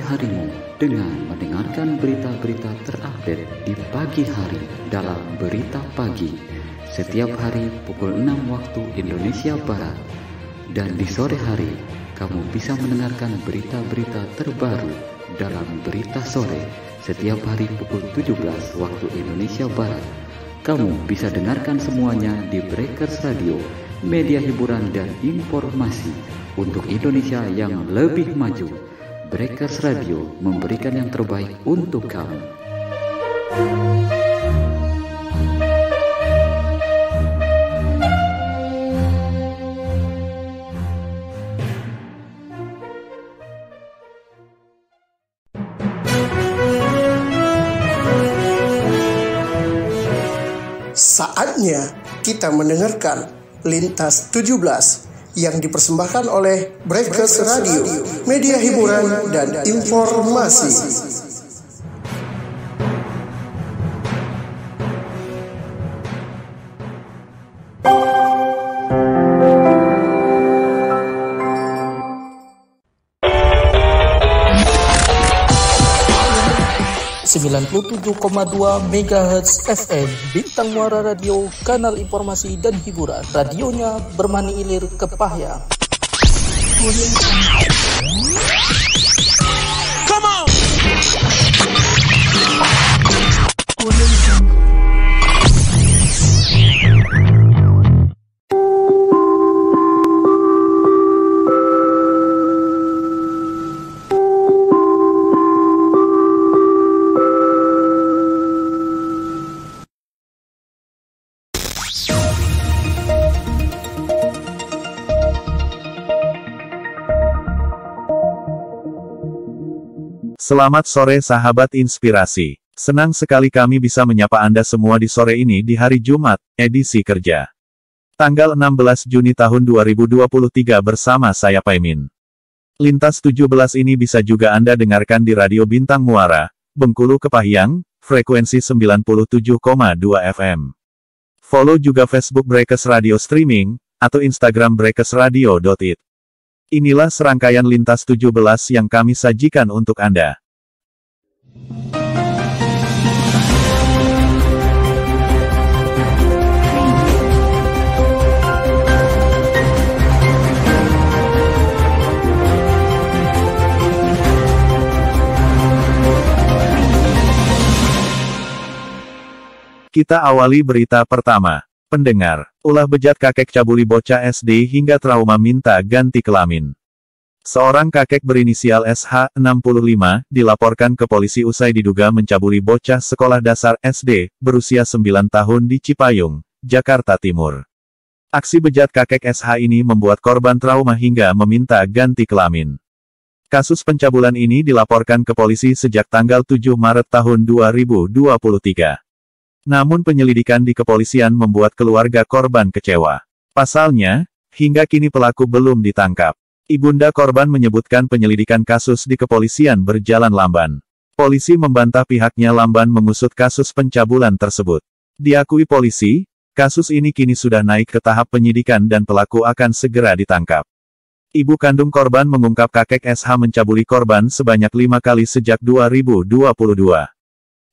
hari harimu dengan mendengarkan berita-berita terupdate di pagi hari dalam Berita Pagi setiap hari pukul 6 waktu Indonesia Barat. Dan di sore hari, kamu bisa mendengarkan berita-berita terbaru dalam Berita Sore setiap hari pukul 17 waktu Indonesia Barat. Kamu bisa dengarkan semuanya di Breakers Radio, media hiburan dan informasi untuk Indonesia yang lebih maju. Breakers Radio memberikan yang terbaik untuk kamu. Saatnya kita mendengarkan Lintas 17 yang dipersembahkan oleh Breakers Radio, media hiburan dan informasi. 97,2 MHz FM Bintang Muara Radio, kanal informasi dan hiburan Radionya bermani ilir ke Pahya Come on! Selamat sore sahabat inspirasi. Senang sekali kami bisa menyapa Anda semua di sore ini di hari Jumat, edisi kerja. Tanggal 16 Juni tahun 2023 bersama saya Paimin. Lintas 17 ini bisa juga Anda dengarkan di Radio Bintang Muara, Bengkulu Kepahyang, frekuensi 97,2 FM. Follow juga Facebook Breakers Radio Streaming, atau Instagram Breakers brekesradio.it. Inilah serangkaian lintas 17 yang kami sajikan untuk Anda. Kita awali berita pertama. Pendengar, ulah bejat kakek cabuli bocah SD hingga trauma minta ganti kelamin. Seorang kakek berinisial SH, 65, dilaporkan ke polisi usai diduga mencabuli bocah sekolah dasar SD, berusia 9 tahun di Cipayung, Jakarta Timur. Aksi bejat kakek SH ini membuat korban trauma hingga meminta ganti kelamin. Kasus pencabulan ini dilaporkan ke polisi sejak tanggal 7 Maret tahun 2023. Namun penyelidikan di kepolisian membuat keluarga korban kecewa. Pasalnya, hingga kini pelaku belum ditangkap. Ibunda korban menyebutkan penyelidikan kasus di kepolisian berjalan lamban. Polisi membantah pihaknya lamban mengusut kasus pencabulan tersebut. Diakui polisi, kasus ini kini sudah naik ke tahap penyidikan dan pelaku akan segera ditangkap. Ibu kandung korban mengungkap kakek SH mencabuli korban sebanyak lima kali sejak 2022.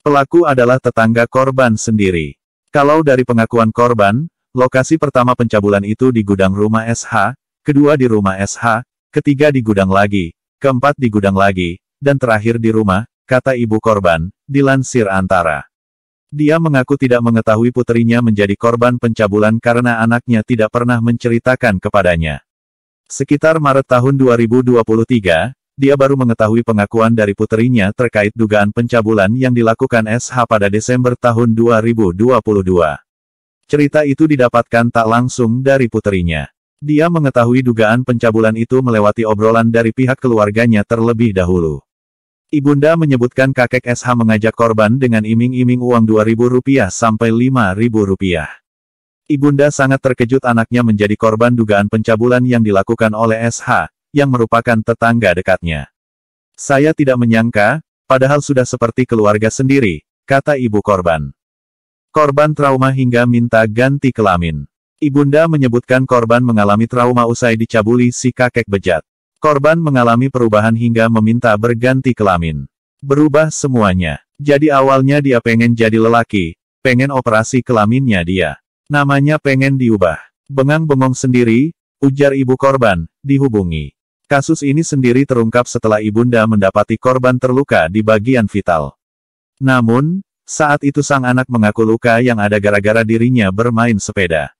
Pelaku adalah tetangga korban sendiri. Kalau dari pengakuan korban, lokasi pertama pencabulan itu di gudang rumah SH, kedua di rumah SH, ketiga di gudang lagi, keempat di gudang lagi, dan terakhir di rumah, kata ibu korban, dilansir antara. Dia mengaku tidak mengetahui putrinya menjadi korban pencabulan karena anaknya tidak pernah menceritakan kepadanya. Sekitar Maret tahun 2023, dia baru mengetahui pengakuan dari puterinya terkait dugaan pencabulan yang dilakukan SH pada Desember tahun 2022. Cerita itu didapatkan tak langsung dari puterinya. Dia mengetahui dugaan pencabulan itu melewati obrolan dari pihak keluarganya terlebih dahulu. Ibunda menyebutkan kakek SH mengajak korban dengan iming-iming uang Rp2.000 sampai Rp5.000. Ibunda sangat terkejut anaknya menjadi korban dugaan pencabulan yang dilakukan oleh SH, yang merupakan tetangga dekatnya. Saya tidak menyangka, padahal sudah seperti keluarga sendiri, kata ibu korban. Korban trauma hingga minta ganti kelamin. Ibunda menyebutkan korban mengalami trauma usai dicabuli si kakek bejat. Korban mengalami perubahan hingga meminta berganti kelamin. Berubah semuanya. Jadi awalnya dia pengen jadi lelaki, pengen operasi kelaminnya dia. Namanya pengen diubah. Bengang-bengong sendiri, ujar ibu korban, dihubungi. Kasus ini sendiri terungkap setelah ibunda mendapati korban terluka di bagian vital. Namun, saat itu sang anak mengaku luka yang ada gara-gara dirinya bermain sepeda.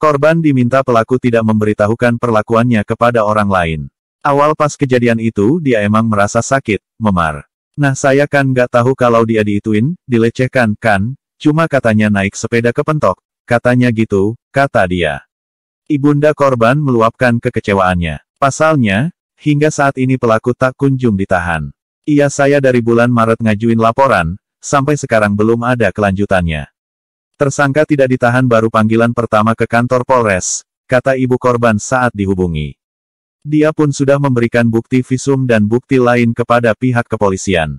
Korban diminta pelaku tidak memberitahukan perlakuannya kepada orang lain. Awal pas kejadian itu dia emang merasa sakit, memar. Nah saya kan gak tahu kalau dia diituin, dilecehkan kan, cuma katanya naik sepeda ke pentok, katanya gitu, kata dia. Ibunda korban meluapkan kekecewaannya. Pasalnya, hingga saat ini pelaku tak kunjung ditahan. Ia saya dari bulan Maret ngajuin laporan, sampai sekarang belum ada kelanjutannya. Tersangka tidak ditahan baru panggilan pertama ke kantor Polres, kata ibu korban saat dihubungi. Dia pun sudah memberikan bukti visum dan bukti lain kepada pihak kepolisian.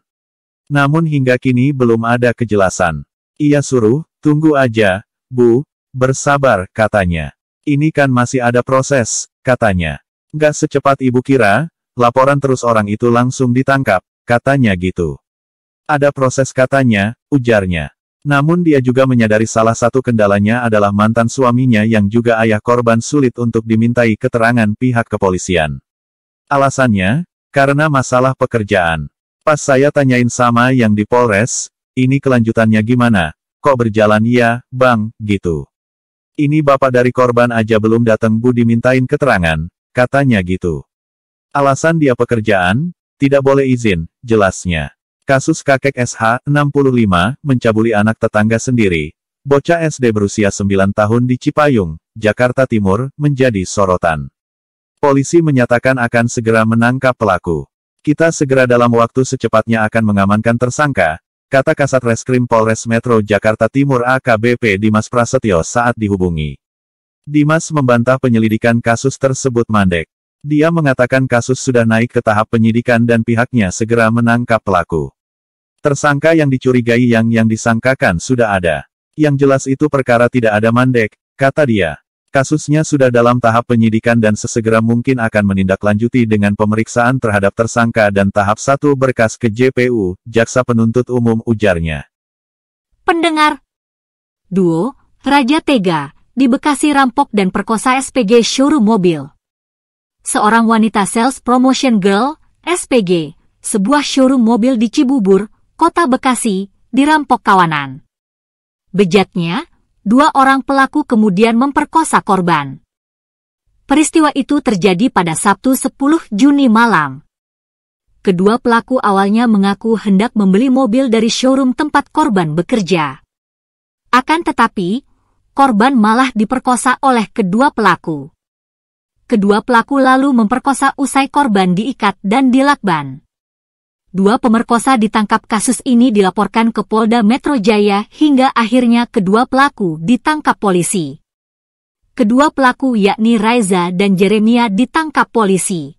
Namun hingga kini belum ada kejelasan. Ia suruh, tunggu aja, Bu, bersabar, katanya. Ini kan masih ada proses, katanya. Gak secepat ibu kira, laporan terus orang itu langsung ditangkap, katanya gitu. Ada proses katanya, ujarnya. Namun dia juga menyadari salah satu kendalanya adalah mantan suaminya yang juga ayah korban sulit untuk dimintai keterangan pihak kepolisian. Alasannya, karena masalah pekerjaan. Pas saya tanyain sama yang di Polres, ini kelanjutannya gimana? Kok berjalan ya, bang, gitu. Ini bapak dari korban aja belum datang Bu dimintain keterangan, Katanya gitu. Alasan dia pekerjaan, tidak boleh izin, jelasnya. Kasus kakek SH, 65, mencabuli anak tetangga sendiri. Bocah SD berusia 9 tahun di Cipayung, Jakarta Timur, menjadi sorotan. Polisi menyatakan akan segera menangkap pelaku. Kita segera dalam waktu secepatnya akan mengamankan tersangka, kata Kasat Reskrim Polres Metro Jakarta Timur AKBP Dimas Prasetyo saat dihubungi. Dimas membantah penyelidikan kasus tersebut mandek. Dia mengatakan kasus sudah naik ke tahap penyidikan dan pihaknya segera menangkap pelaku. Tersangka yang dicurigai yang yang disangkakan sudah ada. Yang jelas itu perkara tidak ada mandek, kata dia. Kasusnya sudah dalam tahap penyidikan dan sesegera mungkin akan menindaklanjuti dengan pemeriksaan terhadap tersangka dan tahap satu berkas ke JPU, Jaksa Penuntut Umum ujarnya. Pendengar Duo, Raja Tega, di Bekasi rampok dan perkosa SPG showroom mobil. Seorang wanita sales promotion girl, SPG, sebuah showroom mobil di Cibubur, kota Bekasi, dirampok kawanan. Bejatnya, dua orang pelaku kemudian memperkosa korban. Peristiwa itu terjadi pada Sabtu 10 Juni malam. Kedua pelaku awalnya mengaku hendak membeli mobil dari showroom tempat korban bekerja. Akan tetapi, korban malah diperkosa oleh kedua pelaku. Kedua pelaku lalu memperkosa usai korban diikat dan dilakban. Dua pemerkosa ditangkap kasus ini dilaporkan ke Polda Metro Jaya hingga akhirnya kedua pelaku ditangkap polisi. Kedua pelaku yakni Raiza dan Jeremia ditangkap polisi.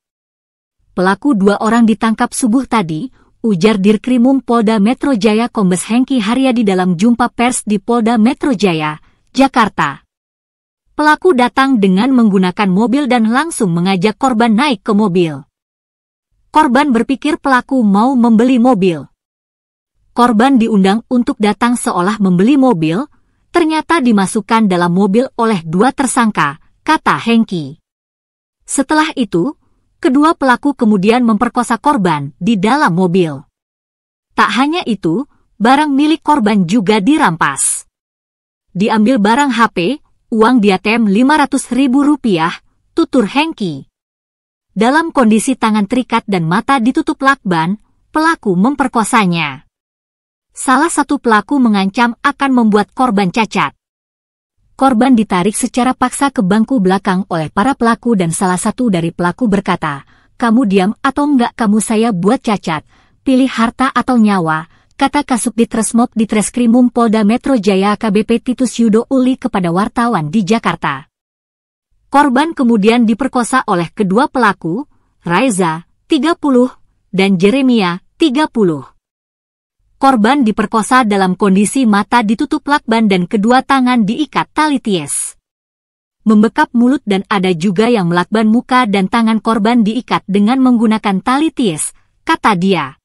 Pelaku dua orang ditangkap subuh tadi, ujar Dirkrimum Polda Metro Jaya Kombes Hengki Haryadi dalam jumpa pers di Polda Metro Jaya, Jakarta. Pelaku datang dengan menggunakan mobil dan langsung mengajak korban naik ke mobil. Korban berpikir pelaku mau membeli mobil. Korban diundang untuk datang seolah membeli mobil, ternyata dimasukkan dalam mobil oleh dua tersangka, kata Hengki. Setelah itu, kedua pelaku kemudian memperkosa korban di dalam mobil. Tak hanya itu, barang milik korban juga dirampas diambil barang HP, uang diatem 500 ribu rupiah, tutur Hengki. Dalam kondisi tangan terikat dan mata ditutup lakban, pelaku memperkosanya. Salah satu pelaku mengancam akan membuat korban cacat. Korban ditarik secara paksa ke bangku belakang oleh para pelaku dan salah satu dari pelaku berkata, kamu diam atau enggak kamu saya buat cacat, pilih harta atau nyawa, kata Kasub Ditresmob di Polda Metro Jaya AKBP Titus Yudo Uli kepada wartawan di Jakarta. Korban kemudian diperkosa oleh kedua pelaku, Raiza, 30, dan Jeremia, 30. Korban diperkosa dalam kondisi mata ditutup lakban dan kedua tangan diikat tali ties membekap mulut dan ada juga yang melakban muka dan tangan korban diikat dengan menggunakan tali ties, kata dia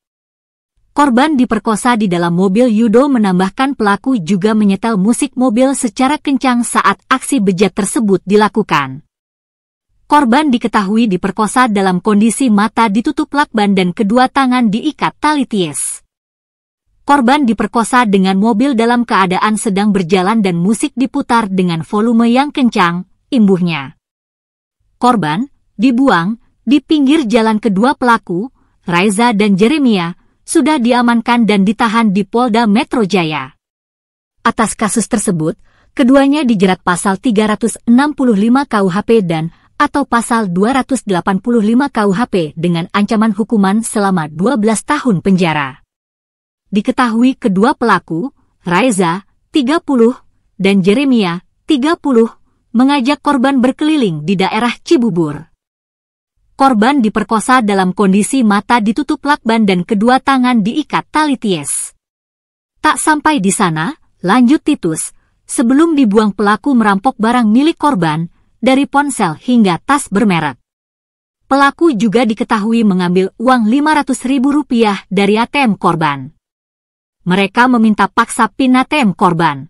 korban diperkosa di dalam mobil Yudo menambahkan pelaku juga menyetel musik mobil secara kencang saat aksi bejat tersebut dilakukan. Korban diketahui diperkosa dalam kondisi mata ditutup lakban dan kedua tangan diikat tali ties. Korban diperkosa dengan mobil dalam keadaan sedang berjalan dan musik diputar dengan volume yang kencang, imbuhnya. Korban dibuang di pinggir jalan kedua pelaku, Raiza dan Jeremiah sudah diamankan dan ditahan di Polda Metro Jaya. Atas kasus tersebut, keduanya dijerat pasal 365 KUHP dan atau pasal 285 KUHP dengan ancaman hukuman selama 12 tahun penjara. Diketahui kedua pelaku, Raiza, 30, dan Jeremia, 30, mengajak korban berkeliling di daerah Cibubur korban diperkosa dalam kondisi mata ditutup lakban dan kedua tangan diikat tali ties. Tak sampai di sana, lanjut Titus, sebelum dibuang pelaku merampok barang milik korban, dari ponsel hingga tas bermerek. Pelaku juga diketahui mengambil uang Rp500.000 dari ATM korban. Mereka meminta paksa PIN ATM korban.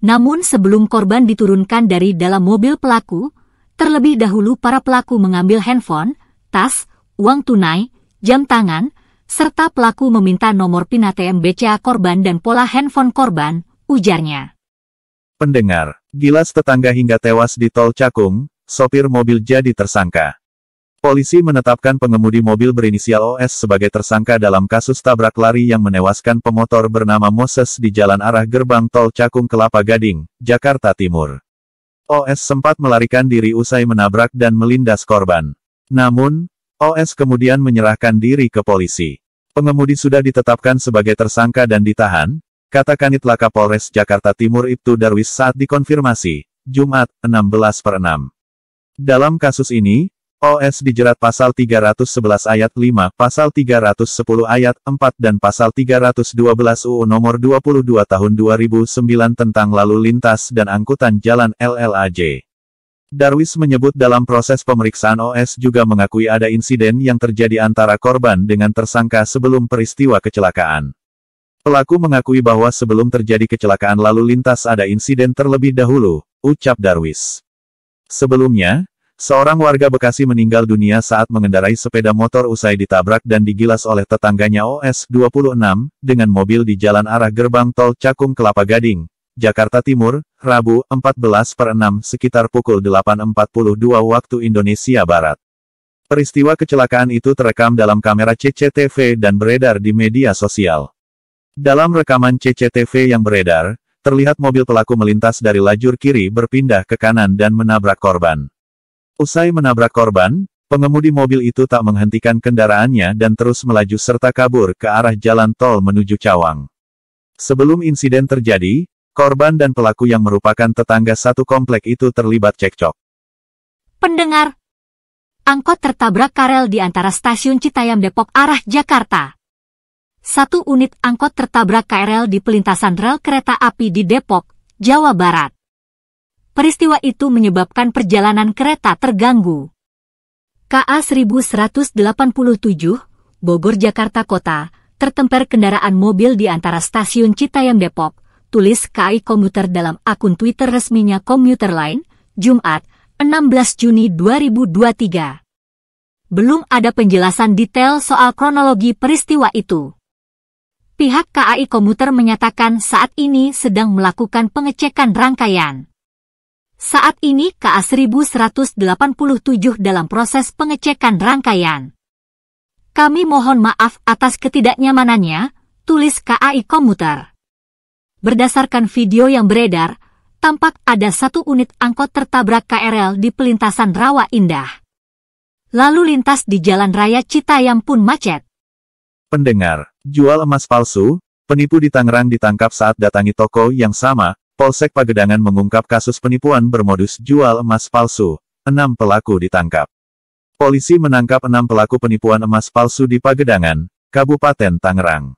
Namun sebelum korban diturunkan dari dalam mobil pelaku, Terlebih dahulu para pelaku mengambil handphone, tas, uang tunai, jam tangan, serta pelaku meminta nomor PIN ATM BCA korban dan pola handphone korban, ujarnya. Pendengar, gilas tetangga hingga tewas di tol Cakung, sopir mobil jadi tersangka. Polisi menetapkan pengemudi mobil berinisial OS sebagai tersangka dalam kasus tabrak lari yang menewaskan pemotor bernama Moses di jalan arah gerbang tol Cakung Kelapa Gading, Jakarta Timur. OS sempat melarikan diri usai menabrak dan melindas korban. Namun, OS kemudian menyerahkan diri ke polisi. Pengemudi sudah ditetapkan sebagai tersangka dan ditahan, kata Kanit Laka Polres Jakarta Timur Ibtu Darwis saat dikonfirmasi, Jumat, 16 per 6. Dalam kasus ini, OS dijerat pasal 311 ayat 5, pasal 310 ayat 4 dan pasal 312 UU nomor 22 tahun 2009 tentang lalu lintas dan angkutan jalan LLAJ. Darwis menyebut dalam proses pemeriksaan OS juga mengakui ada insiden yang terjadi antara korban dengan tersangka sebelum peristiwa kecelakaan. Pelaku mengakui bahwa sebelum terjadi kecelakaan lalu lintas ada insiden terlebih dahulu, ucap Darwis. Sebelumnya, Seorang warga Bekasi meninggal dunia saat mengendarai sepeda motor usai ditabrak dan digilas oleh tetangganya OS 26 dengan mobil di jalan arah gerbang tol Cakung Kelapa Gading, Jakarta Timur, Rabu 14 per 6 sekitar pukul 8.42 waktu Indonesia Barat. Peristiwa kecelakaan itu terekam dalam kamera CCTV dan beredar di media sosial. Dalam rekaman CCTV yang beredar, terlihat mobil pelaku melintas dari lajur kiri berpindah ke kanan dan menabrak korban. Usai menabrak korban, pengemudi mobil itu tak menghentikan kendaraannya dan terus melaju serta kabur ke arah jalan tol menuju Cawang. Sebelum insiden terjadi, korban dan pelaku yang merupakan tetangga satu komplek itu terlibat cekcok. Pendengar, angkot tertabrak karel di antara stasiun Citayam Depok arah Jakarta. Satu unit angkot tertabrak KRL di pelintasan rel kereta api di Depok, Jawa Barat peristiwa itu menyebabkan perjalanan kereta terganggu. KA 1187, Bogor-Jakarta Kota, tertemper kendaraan mobil di antara stasiun Citayam Depok, tulis KAI Komuter dalam akun Twitter resminya Komuter Line, Jumat, 16 Juni 2023. Belum ada penjelasan detail soal kronologi peristiwa itu. Pihak KAI Komuter menyatakan saat ini sedang melakukan pengecekan rangkaian. Saat ini KA 1187 dalam proses pengecekan rangkaian. Kami mohon maaf atas ketidaknyamanannya, tulis KAI Komuter. Berdasarkan video yang beredar, tampak ada satu unit angkot tertabrak KRL di pelintasan Rawa Indah. Lalu lintas di Jalan Raya Citayam pun macet. Pendengar, jual emas palsu, penipu di Tangerang ditangkap saat datangi toko yang sama, Polsek Pagedangan mengungkap kasus penipuan bermodus jual emas palsu. Enam pelaku ditangkap. Polisi menangkap enam pelaku penipuan emas palsu di Pagedangan, Kabupaten Tangerang.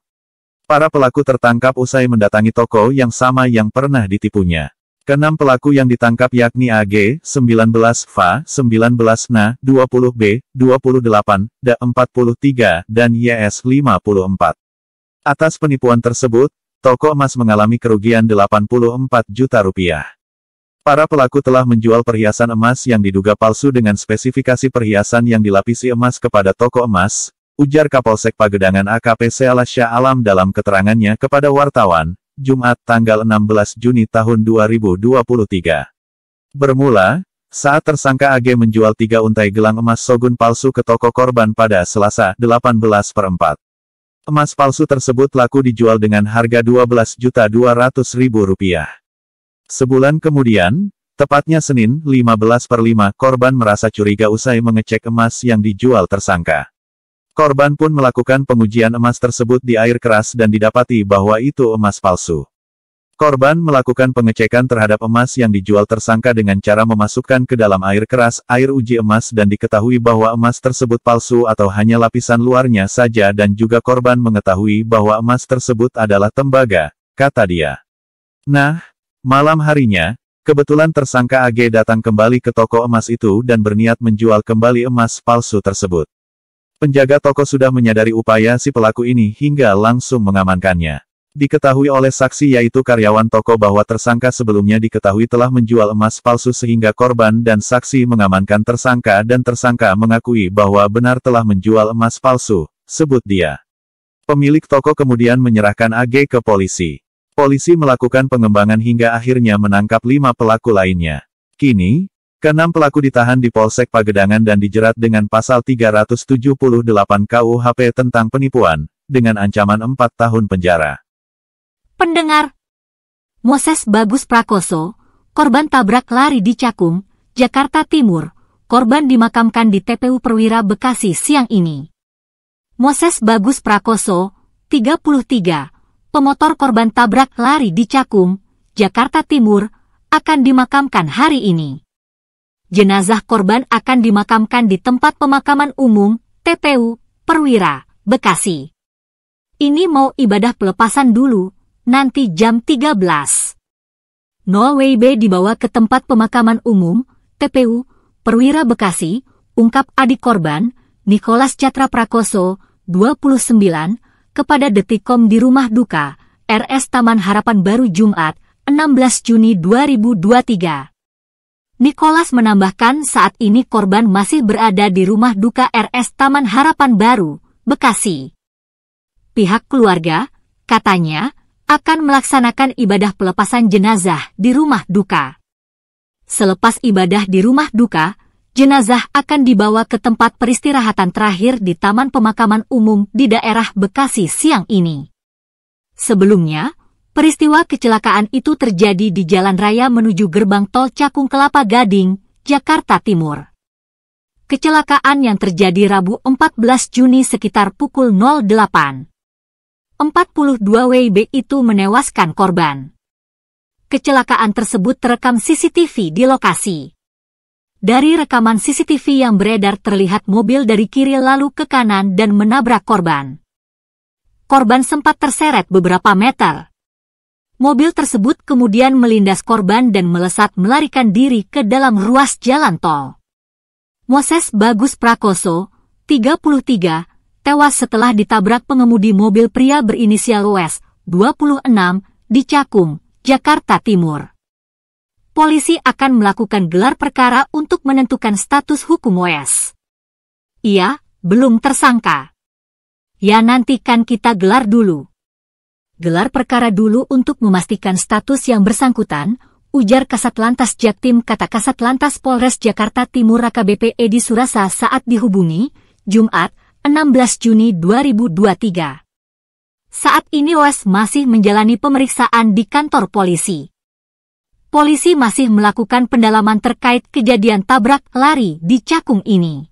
Para pelaku tertangkap usai mendatangi toko yang sama yang pernah ditipunya. Kenam pelaku yang ditangkap yakni AG, 19 FA, 19 NA, 20 B, 28, DA 43 dan YS 54. Atas penipuan tersebut, toko emas mengalami kerugian 84 juta rupiah. Para pelaku telah menjual perhiasan emas yang diduga palsu dengan spesifikasi perhiasan yang dilapisi emas kepada toko emas, ujar Kapolsek Pagedangan AKP Sealasya Alam dalam keterangannya kepada wartawan, Jumat tanggal 16 Juni tahun 2023. Bermula, saat tersangka AG menjual tiga untai gelang emas Sogun palsu ke toko korban pada Selasa 18 per 4. Emas palsu tersebut laku dijual dengan harga 12.200.000 rupiah. Sebulan kemudian, tepatnya Senin, 15 per 5, korban merasa curiga usai mengecek emas yang dijual tersangka. Korban pun melakukan pengujian emas tersebut di air keras dan didapati bahwa itu emas palsu. Korban melakukan pengecekan terhadap emas yang dijual tersangka dengan cara memasukkan ke dalam air keras, air uji emas dan diketahui bahwa emas tersebut palsu atau hanya lapisan luarnya saja dan juga korban mengetahui bahwa emas tersebut adalah tembaga, kata dia. Nah, malam harinya, kebetulan tersangka AG datang kembali ke toko emas itu dan berniat menjual kembali emas palsu tersebut. Penjaga toko sudah menyadari upaya si pelaku ini hingga langsung mengamankannya. Diketahui oleh saksi yaitu karyawan toko bahwa tersangka sebelumnya diketahui telah menjual emas palsu sehingga korban dan saksi mengamankan tersangka dan tersangka mengakui bahwa benar telah menjual emas palsu, sebut dia. Pemilik toko kemudian menyerahkan AG ke polisi. Polisi melakukan pengembangan hingga akhirnya menangkap lima pelaku lainnya. Kini, keenam pelaku ditahan di Polsek Pagedangan dan dijerat dengan pasal 378 KUHP tentang penipuan, dengan ancaman 4 tahun penjara. Pendengar, Moses Bagus Prakoso, korban tabrak lari di Cakung, Jakarta Timur, korban dimakamkan di TPU Perwira Bekasi siang ini. Moses Bagus Prakoso, 33, pemotor korban tabrak lari di Cakung, Jakarta Timur, akan dimakamkan hari ini. Jenazah korban akan dimakamkan di tempat pemakaman umum, TPU, Perwira, Bekasi. Ini mau ibadah pelepasan dulu, nanti jam 13. Noah Weibe dibawa ke tempat pemakaman umum, TPU, Perwira Bekasi, ungkap adik korban, Nicholas Catra Prakoso, 29, kepada Detikom di rumah duka, RS Taman Harapan Baru Jumat, 16 Juni 2023. Nicholas menambahkan saat ini korban masih berada di rumah duka RS Taman Harapan Baru, Bekasi. Pihak keluarga, katanya, akan melaksanakan ibadah pelepasan jenazah di rumah duka. Selepas ibadah di rumah duka, jenazah akan dibawa ke tempat peristirahatan terakhir di Taman Pemakaman Umum di daerah Bekasi siang ini. Sebelumnya, peristiwa kecelakaan itu terjadi di jalan raya menuju gerbang tol Cakung Kelapa Gading, Jakarta Timur. Kecelakaan yang terjadi Rabu 14 Juni sekitar pukul 08. 42 WIB itu menewaskan korban. Kecelakaan tersebut terekam CCTV di lokasi. Dari rekaman CCTV yang beredar terlihat mobil dari kiri lalu ke kanan dan menabrak korban. Korban sempat terseret beberapa meter. Mobil tersebut kemudian melindas korban dan melesat melarikan diri ke dalam ruas jalan tol. Moses Bagus Prakoso, 33, tewas setelah ditabrak pengemudi mobil pria berinisial WS, 26, di Cakung, Jakarta Timur. Polisi akan melakukan gelar perkara untuk menentukan status hukum WS. Ia belum tersangka. Ya nantikan kita gelar dulu. Gelar perkara dulu untuk memastikan status yang bersangkutan, ujar Kasat Lantas Jaktim kata Kasat Lantas Polres Jakarta Timur AKBP Edi Surasa saat dihubungi, Jumat, 16 Juni 2023. Saat ini Wes masih menjalani pemeriksaan di kantor polisi. Polisi masih melakukan pendalaman terkait kejadian tabrak lari di Cakung ini.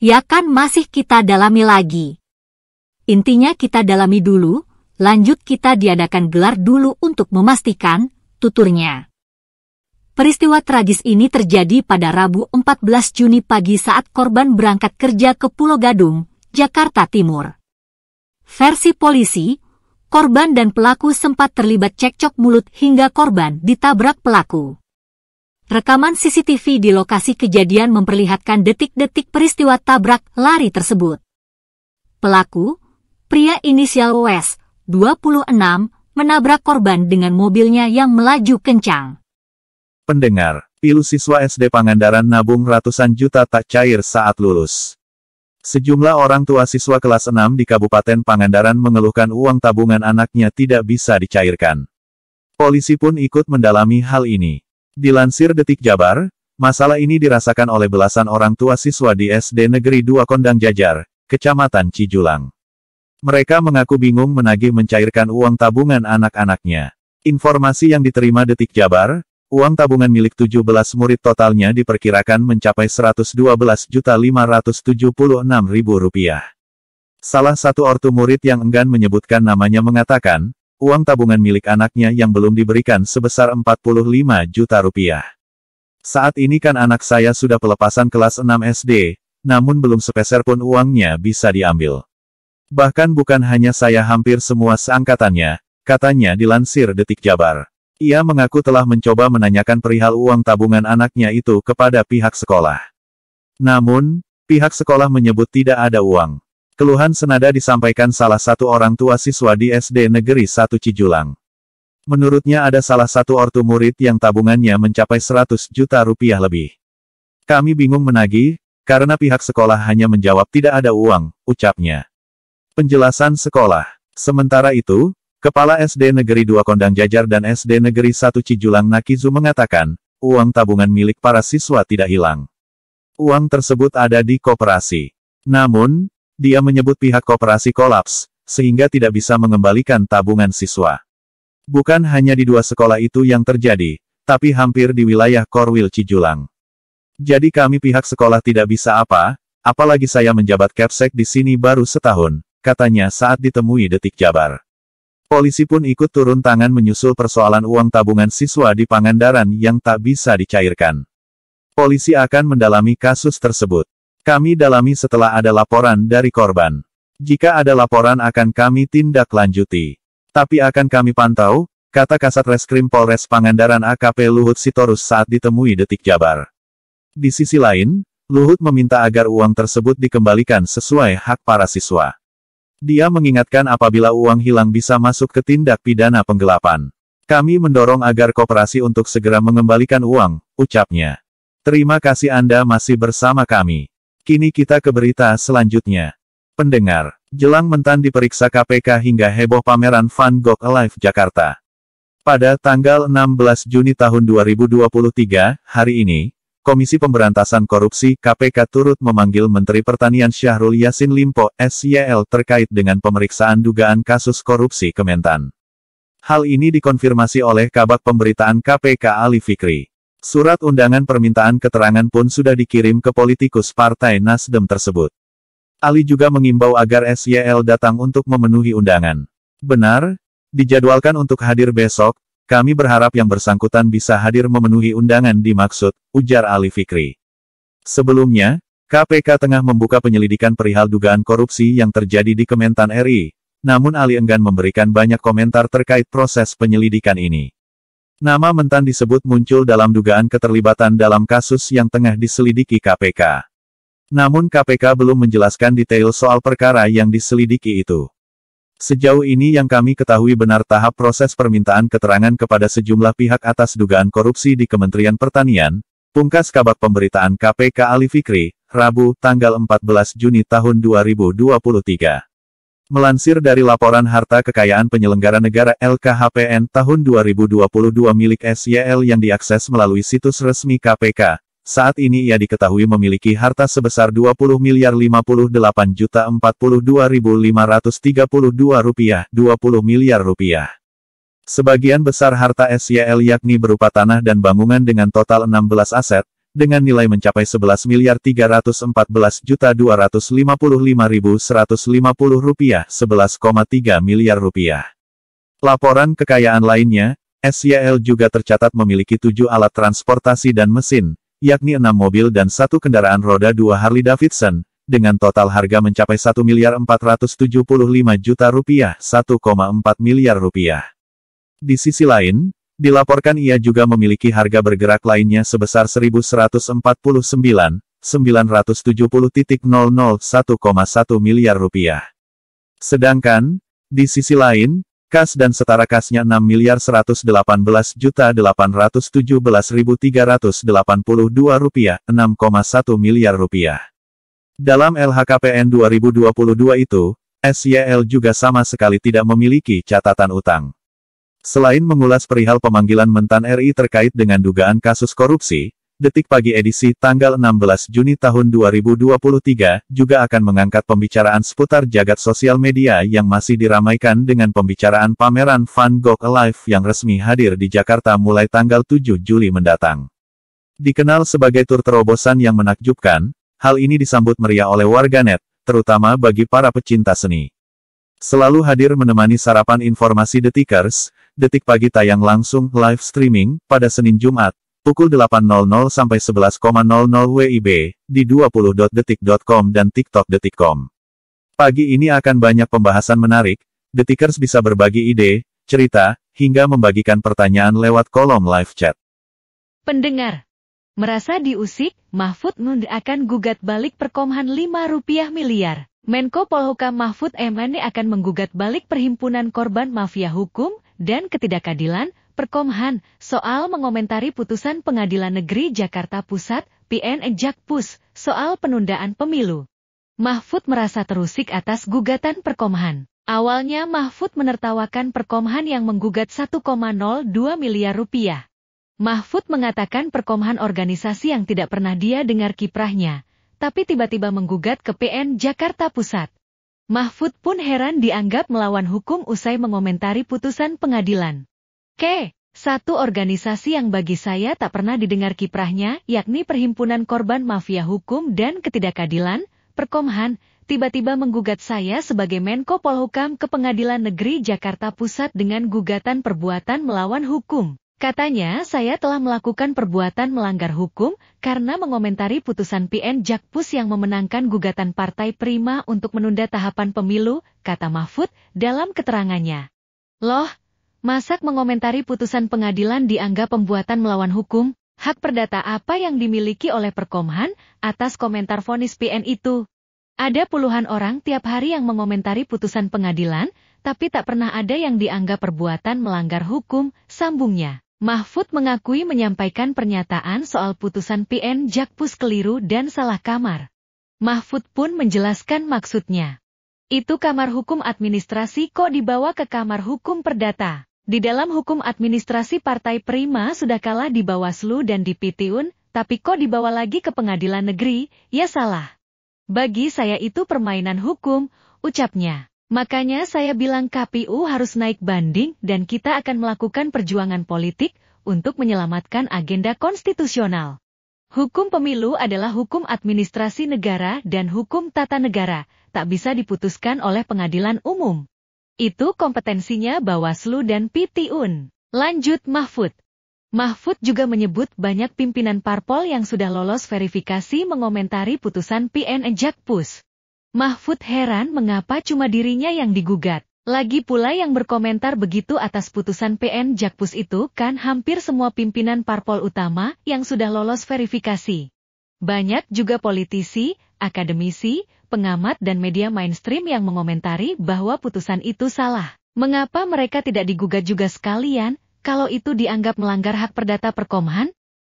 Ya kan masih kita dalami lagi. Intinya kita dalami dulu, lanjut kita diadakan gelar dulu untuk memastikan, tuturnya. Peristiwa tragis ini terjadi pada Rabu 14 Juni pagi saat korban berangkat kerja ke Pulau Gadung, Jakarta Timur. Versi polisi, korban dan pelaku sempat terlibat cekcok mulut hingga korban ditabrak pelaku. Rekaman CCTV di lokasi kejadian memperlihatkan detik-detik peristiwa tabrak lari tersebut. Pelaku, pria inisial WS, 26, menabrak korban dengan mobilnya yang melaju kencang. Pendengar, pilu siswa SD Pangandaran nabung ratusan juta tak cair saat lulus. Sejumlah orang tua siswa kelas 6 di Kabupaten Pangandaran mengeluhkan uang tabungan anaknya tidak bisa dicairkan. Polisi pun ikut mendalami hal ini. Dilansir Detik Jabar, masalah ini dirasakan oleh belasan orang tua siswa di SD Negeri 2 Kondang Jajar, Kecamatan Cijulang. Mereka mengaku bingung menagih mencairkan uang tabungan anak-anaknya. Informasi yang diterima Detik Jabar, Uang tabungan milik 17 murid totalnya diperkirakan mencapai 112.576.000 rupiah. Salah satu ortu murid yang enggan menyebutkan namanya mengatakan, uang tabungan milik anaknya yang belum diberikan sebesar 45 juta rupiah. Saat ini kan anak saya sudah pelepasan kelas 6 SD, namun belum sepeser pun uangnya bisa diambil. Bahkan bukan hanya saya hampir semua seangkatannya, katanya dilansir Detik Jabar. Ia mengaku telah mencoba menanyakan perihal uang tabungan anaknya itu kepada pihak sekolah. Namun, pihak sekolah menyebut tidak ada uang. Keluhan senada disampaikan salah satu orang tua siswa di SD Negeri 1 Cijulang. Menurutnya ada salah satu ortu murid yang tabungannya mencapai 100 juta rupiah lebih. Kami bingung menagih, karena pihak sekolah hanya menjawab tidak ada uang, ucapnya. Penjelasan sekolah. Sementara itu, Kepala SD Negeri 2 Kondang Jajar dan SD Negeri 1 Cijulang Nakizu mengatakan, uang tabungan milik para siswa tidak hilang. Uang tersebut ada di koperasi. Namun, dia menyebut pihak koperasi kolaps, sehingga tidak bisa mengembalikan tabungan siswa. Bukan hanya di dua sekolah itu yang terjadi, tapi hampir di wilayah Korwil Cijulang. Jadi kami pihak sekolah tidak bisa apa, apalagi saya menjabat Kepsek di sini baru setahun, katanya saat ditemui Detik Jabar. Polisi pun ikut turun tangan menyusul persoalan uang tabungan siswa di Pangandaran yang tak bisa dicairkan. Polisi akan mendalami kasus tersebut. Kami dalami setelah ada laporan dari korban. Jika ada laporan akan kami tindak lanjuti. Tapi akan kami pantau, kata Kasat Reskrim Polres Pangandaran AKP Luhut Sitorus saat ditemui Detik Jabar. Di sisi lain, Luhut meminta agar uang tersebut dikembalikan sesuai hak para siswa. Dia mengingatkan apabila uang hilang bisa masuk ke tindak pidana penggelapan. Kami mendorong agar kooperasi untuk segera mengembalikan uang, ucapnya. Terima kasih Anda masih bersama kami. Kini kita ke berita selanjutnya. Pendengar, Jelang Mentan diperiksa KPK hingga heboh pameran Van Gogh Alive Jakarta. Pada tanggal 16 Juni tahun 2023, hari ini, Komisi Pemberantasan Korupsi KPK turut memanggil Menteri Pertanian Syahrul Yassin Limpo SYL terkait dengan pemeriksaan dugaan kasus korupsi Kementan. Hal ini dikonfirmasi oleh Kabak Pemberitaan KPK Ali Fikri. Surat undangan permintaan keterangan pun sudah dikirim ke politikus Partai Nasdem tersebut. Ali juga mengimbau agar SYL datang untuk memenuhi undangan. Benar, dijadwalkan untuk hadir besok, kami berharap yang bersangkutan bisa hadir memenuhi undangan dimaksud, ujar Ali Fikri. Sebelumnya, KPK tengah membuka penyelidikan perihal dugaan korupsi yang terjadi di Kementan RI, namun Ali enggan memberikan banyak komentar terkait proses penyelidikan ini. Nama Mentan disebut muncul dalam dugaan keterlibatan dalam kasus yang tengah diselidiki KPK. Namun KPK belum menjelaskan detail soal perkara yang diselidiki itu. Sejauh ini yang kami ketahui benar tahap proses permintaan keterangan kepada sejumlah pihak atas dugaan korupsi di Kementerian Pertanian, Pungkas Kabak Pemberitaan KPK Ali Fikri, Rabu, tanggal 14 Juni tahun 2023. Melansir dari laporan harta kekayaan penyelenggara negara LKHPN tahun 2022 milik SYL yang diakses melalui situs resmi KPK, saat ini ia diketahui memiliki harta sebesar 20 miliar 58 juta 42.532 rupiah, 20 miliar rupiah. Sebagian besar harta SYL yakni berupa tanah dan bangunan dengan total 16 aset, dengan nilai mencapai 11 miliar 314 juta 255.150 rupiah, 11,3 miliar rupiah. Laporan kekayaan lainnya, SYL juga tercatat memiliki tujuh alat transportasi dan mesin, yakni enam mobil dan satu kendaraan roda dua Harley Davidson, dengan total harga mencapai 1 miliar 475 juta rupiah, 1,4 miliar rupiah. Di sisi lain, dilaporkan ia juga memiliki harga bergerak lainnya sebesar satu koma satu miliar rupiah. Sedangkan, di sisi lain, Kas dan setara kasnya 6 miliar 118 juta 817.382 rupiah, 6,1 miliar rupiah. Dalam LHKPN 2022 itu, SYL juga sama sekali tidak memiliki catatan utang. Selain mengulas perihal pemanggilan mentan RI terkait dengan dugaan kasus korupsi, Detik Pagi edisi tanggal 16 Juni tahun 2023 juga akan mengangkat pembicaraan seputar jagat sosial media yang masih diramaikan dengan pembicaraan pameran Van Gogh Alive yang resmi hadir di Jakarta mulai tanggal 7 Juli mendatang. Dikenal sebagai tur terobosan yang menakjubkan, hal ini disambut meriah oleh warganet, terutama bagi para pecinta seni. Selalu hadir menemani sarapan informasi Detikers, Detik Pagi tayang langsung live streaming pada Senin Jumat, pukul 8.00 sampai 11.00 WIB, di 20.detik.com dan tiktok.detik.com. Pagi ini akan banyak pembahasan menarik, detikers bisa berbagi ide, cerita, hingga membagikan pertanyaan lewat kolom live chat. Pendengar, merasa diusik, Mahfud Nund akan gugat balik Perkomhan 5 rupiah miliar. Menko Polhukam Mahfud MN akan menggugat balik Perhimpunan Korban Mafia Hukum dan Ketidakadilan Perkomhan, soal mengomentari putusan Pengadilan Negeri Jakarta Pusat, PN Jakpus, soal penundaan pemilu. Mahfud merasa terusik atas gugatan Perkomhan. Awalnya Mahfud menertawakan Perkomhan yang menggugat 1,02 miliar rupiah. Mahfud mengatakan Perkomhan organisasi yang tidak pernah dia dengar kiprahnya, tapi tiba-tiba menggugat ke PN Jakarta Pusat. Mahfud pun heran dianggap melawan hukum usai mengomentari putusan pengadilan. Oke, Satu organisasi yang bagi saya tak pernah didengar kiprahnya, yakni Perhimpunan Korban Mafia Hukum dan Ketidakadilan, Perkomhan, tiba-tiba menggugat saya sebagai Menko Polhukam ke Pengadilan Negeri Jakarta Pusat dengan gugatan perbuatan melawan hukum. Katanya saya telah melakukan perbuatan melanggar hukum karena mengomentari putusan PN Jakpus yang memenangkan gugatan Partai Prima untuk menunda tahapan pemilu, kata Mahfud dalam keterangannya. Loh, Masak mengomentari putusan pengadilan dianggap pembuatan melawan hukum, hak perdata apa yang dimiliki oleh Perkomhan atas komentar vonis PN itu. Ada puluhan orang tiap hari yang mengomentari putusan pengadilan, tapi tak pernah ada yang dianggap perbuatan melanggar hukum, sambungnya. Mahfud mengakui menyampaikan pernyataan soal putusan PN Jakpus keliru dan salah kamar. Mahfud pun menjelaskan maksudnya. Itu kamar hukum administrasi kok dibawa ke kamar hukum perdata. Di dalam hukum administrasi Partai Prima sudah kalah di Bawaslu dan di Pitiun, tapi kok dibawa lagi ke pengadilan negeri, ya salah. Bagi saya itu permainan hukum, ucapnya. Makanya saya bilang KPU harus naik banding dan kita akan melakukan perjuangan politik untuk menyelamatkan agenda konstitusional. Hukum pemilu adalah hukum administrasi negara dan hukum tata negara, tak bisa diputuskan oleh pengadilan umum. Itu kompetensinya Bawaslu dan PT Un. Lanjut Mahfud. Mahfud juga menyebut banyak pimpinan parpol yang sudah lolos verifikasi mengomentari putusan PN Jakpus. Mahfud heran mengapa cuma dirinya yang digugat. Lagi pula yang berkomentar begitu atas putusan PN Jakpus itu kan hampir semua pimpinan parpol utama yang sudah lolos verifikasi. Banyak juga politisi, akademisi, pengamat dan media mainstream yang mengomentari bahwa putusan itu salah. Mengapa mereka tidak digugat juga sekalian kalau itu dianggap melanggar hak perdata Perkomhan?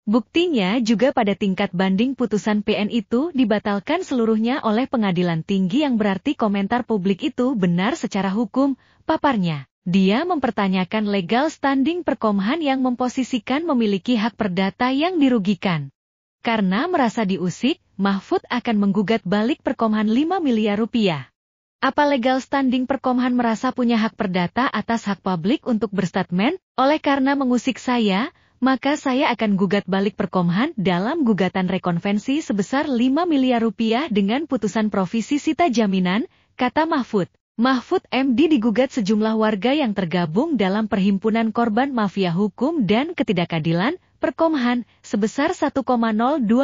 Buktinya juga pada tingkat banding putusan PN itu dibatalkan seluruhnya oleh pengadilan tinggi yang berarti komentar publik itu benar secara hukum, paparnya. Dia mempertanyakan legal standing perkomhan yang memposisikan memiliki hak perdata yang dirugikan. Karena merasa diusik, Mahfud akan menggugat balik Perkomhan 5 miliar rupiah. Apa legal standing Perkomhan merasa punya hak perdata atas hak publik untuk berstatement? Oleh karena mengusik saya, maka saya akan gugat balik Perkomhan dalam gugatan rekonvensi sebesar 5 miliar rupiah dengan putusan provisi sita jaminan, kata Mahfud. Mahfud MD digugat sejumlah warga yang tergabung dalam Perhimpunan Korban Mafia Hukum dan Ketidakadilan, Perkomhan, sebesar 1,02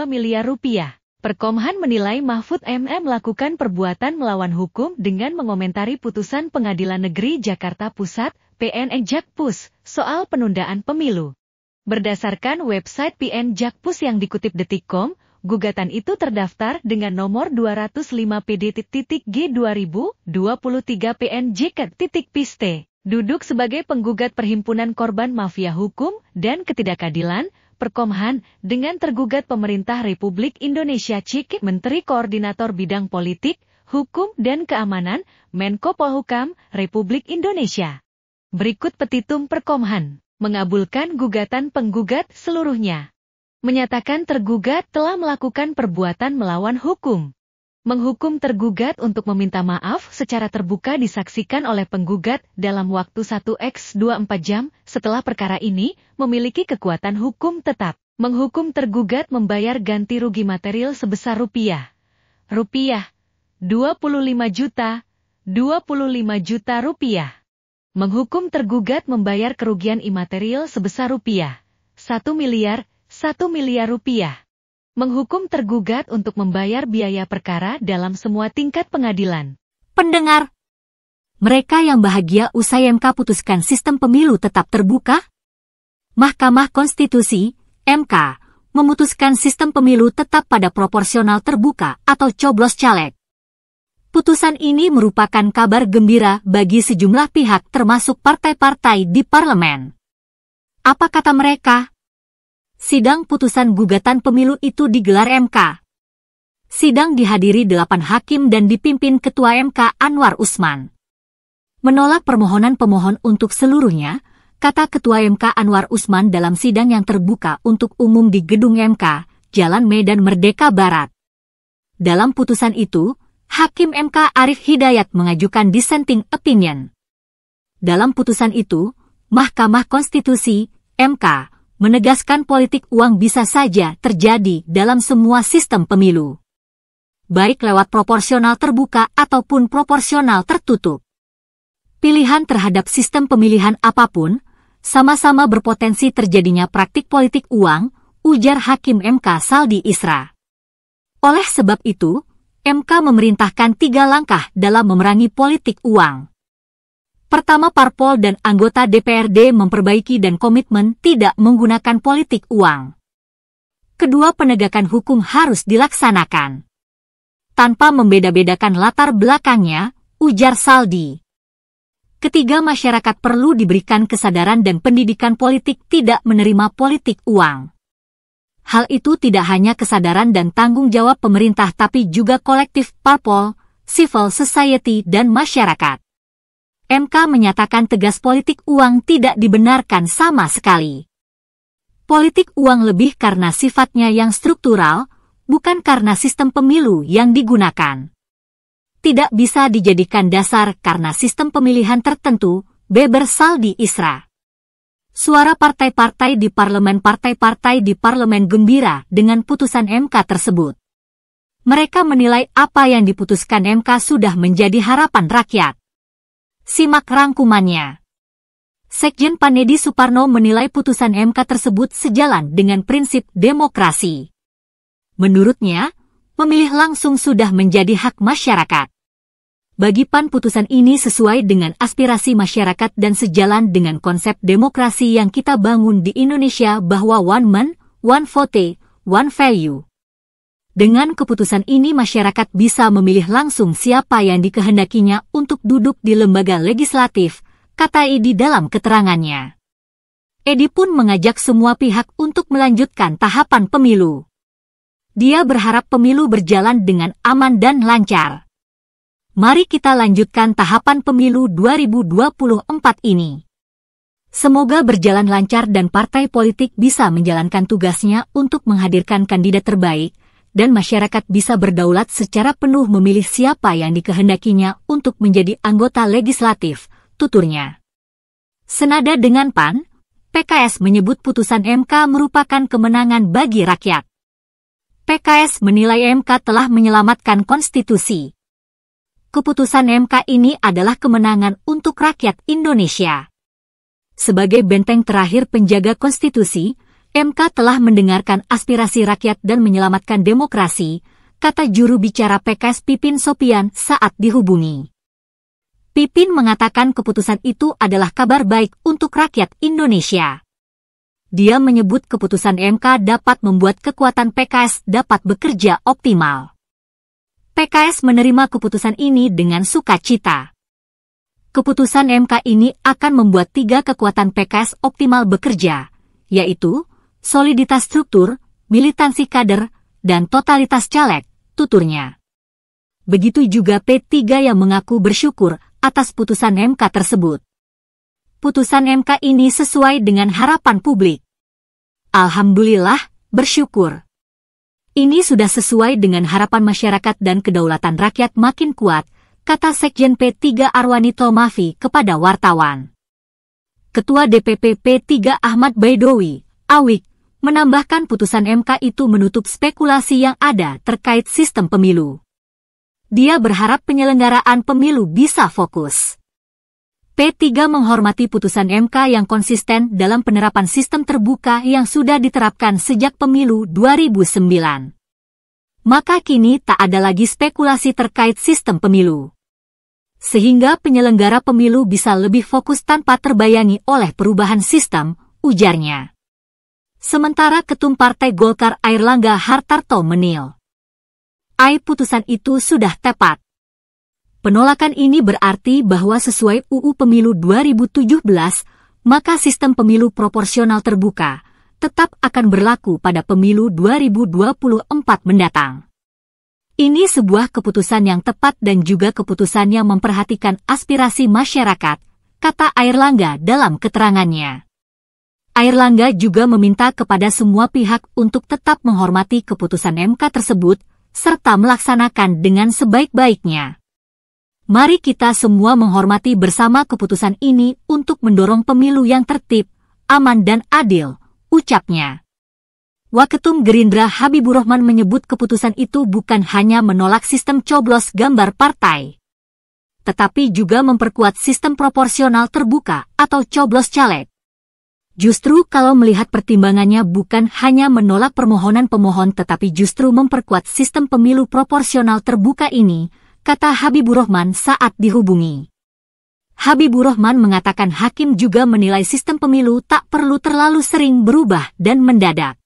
miliar rupiah. Perkomhan menilai Mahfud MM melakukan perbuatan melawan hukum dengan mengomentari putusan Pengadilan Negeri Jakarta Pusat, (PN Jakpus, soal penundaan pemilu. Berdasarkan website PN Jakpus yang dikutip Detikcom, gugatan itu terdaftar dengan nomor 205 PD.G 2023 Piste. Duduk sebagai penggugat Perhimpunan Korban Mafia Hukum dan Ketidakadilan, Perkomhan, dengan tergugat pemerintah Republik Indonesia Cik Menteri Koordinator Bidang Politik, Hukum dan Keamanan, Menko Polhukam, Republik Indonesia. Berikut petitum Perkomhan, mengabulkan gugatan penggugat seluruhnya. Menyatakan tergugat telah melakukan perbuatan melawan hukum. Menghukum tergugat untuk meminta maaf secara terbuka disaksikan oleh penggugat dalam waktu 1x24 jam setelah perkara ini memiliki kekuatan hukum tetap. Menghukum tergugat membayar ganti rugi material sebesar rupiah. Rupiah, 25 juta, 25 juta rupiah. Menghukum tergugat membayar kerugian imaterial sebesar rupiah. 1 miliar, 1 miliar rupiah menghukum tergugat untuk membayar biaya perkara dalam semua tingkat pengadilan. Pendengar, mereka yang bahagia usai MK putuskan sistem pemilu tetap terbuka? Mahkamah Konstitusi, MK, memutuskan sistem pemilu tetap pada proporsional terbuka atau coblos caleg. Putusan ini merupakan kabar gembira bagi sejumlah pihak termasuk partai-partai di parlemen. Apa kata mereka? sidang putusan gugatan pemilu itu digelar MK. Sidang dihadiri delapan hakim dan dipimpin Ketua MK Anwar Usman. Menolak permohonan pemohon untuk seluruhnya, kata Ketua MK Anwar Usman dalam sidang yang terbuka untuk umum di Gedung MK, Jalan Medan Merdeka Barat. Dalam putusan itu, Hakim MK Arif Hidayat mengajukan dissenting opinion. Dalam putusan itu, Mahkamah Konstitusi, MK, menegaskan politik uang bisa saja terjadi dalam semua sistem pemilu. Baik lewat proporsional terbuka ataupun proporsional tertutup. Pilihan terhadap sistem pemilihan apapun, sama-sama berpotensi terjadinya praktik politik uang, ujar Hakim MK Saldi Isra. Oleh sebab itu, MK memerintahkan tiga langkah dalam memerangi politik uang. Pertama, parpol dan anggota DPRD memperbaiki dan komitmen tidak menggunakan politik uang. Kedua, penegakan hukum harus dilaksanakan. Tanpa membeda-bedakan latar belakangnya, ujar Saldi. Ketiga, masyarakat perlu diberikan kesadaran dan pendidikan politik tidak menerima politik uang. Hal itu tidak hanya kesadaran dan tanggung jawab pemerintah tapi juga kolektif parpol, civil society, dan masyarakat. MK menyatakan tegas politik uang tidak dibenarkan sama sekali. Politik uang lebih karena sifatnya yang struktural, bukan karena sistem pemilu yang digunakan. Tidak bisa dijadikan dasar karena sistem pemilihan tertentu, beber saldi Isra. Suara partai-partai di parlemen partai-partai di parlemen gembira dengan putusan MK tersebut. Mereka menilai apa yang diputuskan MK sudah menjadi harapan rakyat. Simak rangkumannya. Sekjen Panedi Suparno menilai putusan MK tersebut sejalan dengan prinsip demokrasi. Menurutnya, memilih langsung sudah menjadi hak masyarakat. Bagi PAN putusan ini sesuai dengan aspirasi masyarakat dan sejalan dengan konsep demokrasi yang kita bangun di Indonesia bahwa one man, one vote, one value. Dengan keputusan ini masyarakat bisa memilih langsung siapa yang dikehendakinya untuk duduk di lembaga legislatif, kata Edi dalam keterangannya. Edi pun mengajak semua pihak untuk melanjutkan tahapan pemilu. Dia berharap pemilu berjalan dengan aman dan lancar. Mari kita lanjutkan tahapan pemilu 2024 ini. Semoga berjalan lancar dan partai politik bisa menjalankan tugasnya untuk menghadirkan kandidat terbaik, dan masyarakat bisa berdaulat secara penuh memilih siapa yang dikehendakinya untuk menjadi anggota legislatif, tuturnya. Senada dengan PAN, PKS menyebut putusan MK merupakan kemenangan bagi rakyat. PKS menilai MK telah menyelamatkan konstitusi. Keputusan MK ini adalah kemenangan untuk rakyat Indonesia. Sebagai benteng terakhir penjaga konstitusi, MK telah mendengarkan aspirasi rakyat dan menyelamatkan demokrasi, kata juru bicara PKS Pipin Sopian saat dihubungi. Pipin mengatakan keputusan itu adalah kabar baik untuk rakyat Indonesia. Dia menyebut keputusan MK dapat membuat kekuatan PKS dapat bekerja optimal. PKS menerima keputusan ini dengan sukacita keputusan MK ini akan membuat tiga kekuatan PKS optimal bekerja, yaitu soliditas struktur, militansi kader, dan totalitas caleg, tuturnya. Begitu juga P3 yang mengaku bersyukur atas putusan MK tersebut. Putusan MK ini sesuai dengan harapan publik. Alhamdulillah, bersyukur. Ini sudah sesuai dengan harapan masyarakat dan kedaulatan rakyat makin kuat, kata Sekjen P3 Arwani Mafi kepada wartawan. Ketua DPP P3 Ahmad Baidowi, Awik, menambahkan putusan MK itu menutup spekulasi yang ada terkait sistem pemilu. Dia berharap penyelenggaraan pemilu bisa fokus. P3 menghormati putusan MK yang konsisten dalam penerapan sistem terbuka yang sudah diterapkan sejak pemilu 2009. Maka kini tak ada lagi spekulasi terkait sistem pemilu. Sehingga penyelenggara pemilu bisa lebih fokus tanpa terbayangi oleh perubahan sistem, ujarnya. Sementara Ketum Partai Golkar Air Langga Hartarto menil. AI putusan itu sudah tepat. Penolakan ini berarti bahwa sesuai UU Pemilu 2017, maka sistem pemilu proporsional terbuka tetap akan berlaku pada pemilu 2024 mendatang. Ini sebuah keputusan yang tepat dan juga keputusan yang memperhatikan aspirasi masyarakat, kata Air Langga dalam keterangannya. Air Langga juga meminta kepada semua pihak untuk tetap menghormati keputusan MK tersebut, serta melaksanakan dengan sebaik-baiknya. Mari kita semua menghormati bersama keputusan ini untuk mendorong pemilu yang tertib, aman dan adil, ucapnya. Waketum Gerindra Habibur Rahman menyebut keputusan itu bukan hanya menolak sistem coblos gambar partai, tetapi juga memperkuat sistem proporsional terbuka atau coblos caleg. Justru kalau melihat pertimbangannya bukan hanya menolak permohonan pemohon tetapi justru memperkuat sistem pemilu proporsional terbuka ini, kata Habibur Rahman saat dihubungi. Habibur Rahman mengatakan hakim juga menilai sistem pemilu tak perlu terlalu sering berubah dan mendadak.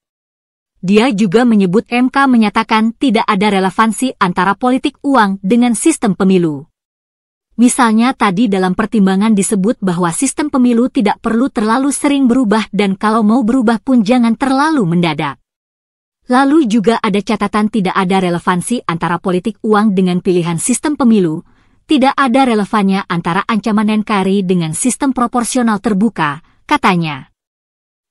Dia juga menyebut MK menyatakan tidak ada relevansi antara politik uang dengan sistem pemilu. Misalnya tadi dalam pertimbangan disebut bahwa sistem pemilu tidak perlu terlalu sering berubah dan kalau mau berubah pun jangan terlalu mendadak. Lalu juga ada catatan tidak ada relevansi antara politik uang dengan pilihan sistem pemilu, tidak ada relevannya antara ancaman NKRI dengan sistem proporsional terbuka, katanya.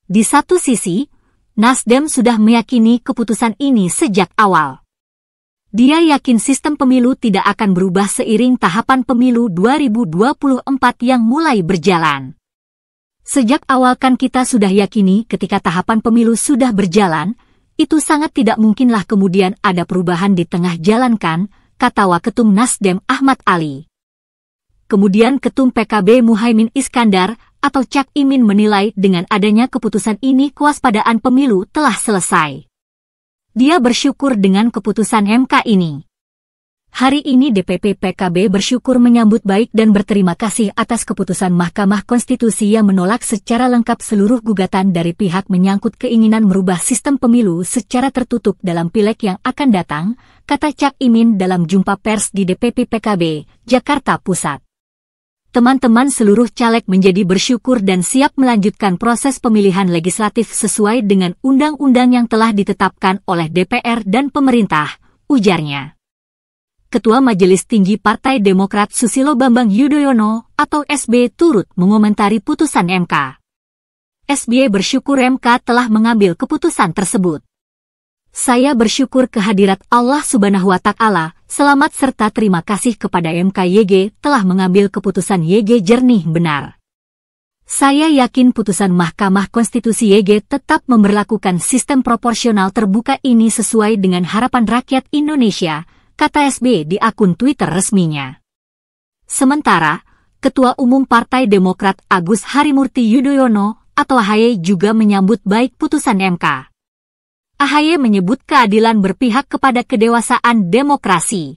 Di satu sisi, Nasdem sudah meyakini keputusan ini sejak awal. Dia yakin sistem pemilu tidak akan berubah seiring tahapan pemilu 2024 yang mulai berjalan. Sejak awal kan kita sudah yakini ketika tahapan pemilu sudah berjalan, itu sangat tidak mungkinlah kemudian ada perubahan di tengah jalankan, kan, kata Waketum Nasdem Ahmad Ali. Kemudian Ketum PKB Muhaimin Iskandar atau Cak Imin menilai dengan adanya keputusan ini kewaspadaan pemilu telah selesai. Dia bersyukur dengan keputusan MK ini. Hari ini DPP PKB bersyukur menyambut baik dan berterima kasih atas keputusan Mahkamah Konstitusi yang menolak secara lengkap seluruh gugatan dari pihak menyangkut keinginan merubah sistem pemilu secara tertutup dalam pileg yang akan datang, kata Cak Imin dalam jumpa pers di DPP PKB, Jakarta Pusat teman-teman seluruh caleg menjadi bersyukur dan siap melanjutkan proses pemilihan legislatif sesuai dengan undang-undang yang telah ditetapkan oleh DPR dan pemerintah, ujarnya. Ketua Majelis Tinggi Partai Demokrat Susilo Bambang Yudhoyono atau SB turut mengomentari putusan MK. SBY bersyukur MK telah mengambil keputusan tersebut. Saya bersyukur kehadirat Allah Subhanahu wa Ta'ala selamat serta terima kasih kepada MKYG telah mengambil keputusan YG jernih benar. Saya yakin putusan Mahkamah Konstitusi YG tetap memperlakukan sistem proporsional terbuka ini sesuai dengan harapan rakyat Indonesia, kata SB di akun Twitter resminya. Sementara, Ketua Umum Partai Demokrat Agus Harimurti Yudhoyono atau Haye juga menyambut baik putusan MK. Ahaye menyebut keadilan berpihak kepada kedewasaan demokrasi.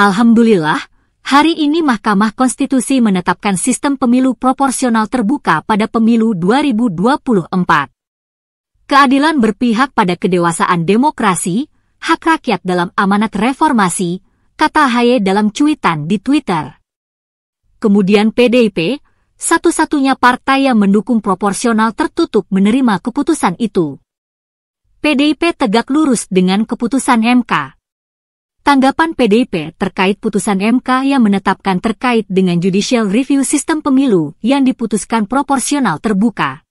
Alhamdulillah, hari ini Mahkamah Konstitusi menetapkan sistem pemilu proporsional terbuka pada pemilu 2024. Keadilan berpihak pada kedewasaan demokrasi, hak rakyat dalam amanat reformasi, kata Ahaye dalam cuitan di Twitter. Kemudian PDIP, satu-satunya partai yang mendukung proporsional tertutup menerima keputusan itu. PDIP tegak lurus dengan keputusan MK. Tanggapan PDIP terkait putusan MK yang menetapkan terkait dengan judicial review sistem pemilu yang diputuskan proporsional terbuka.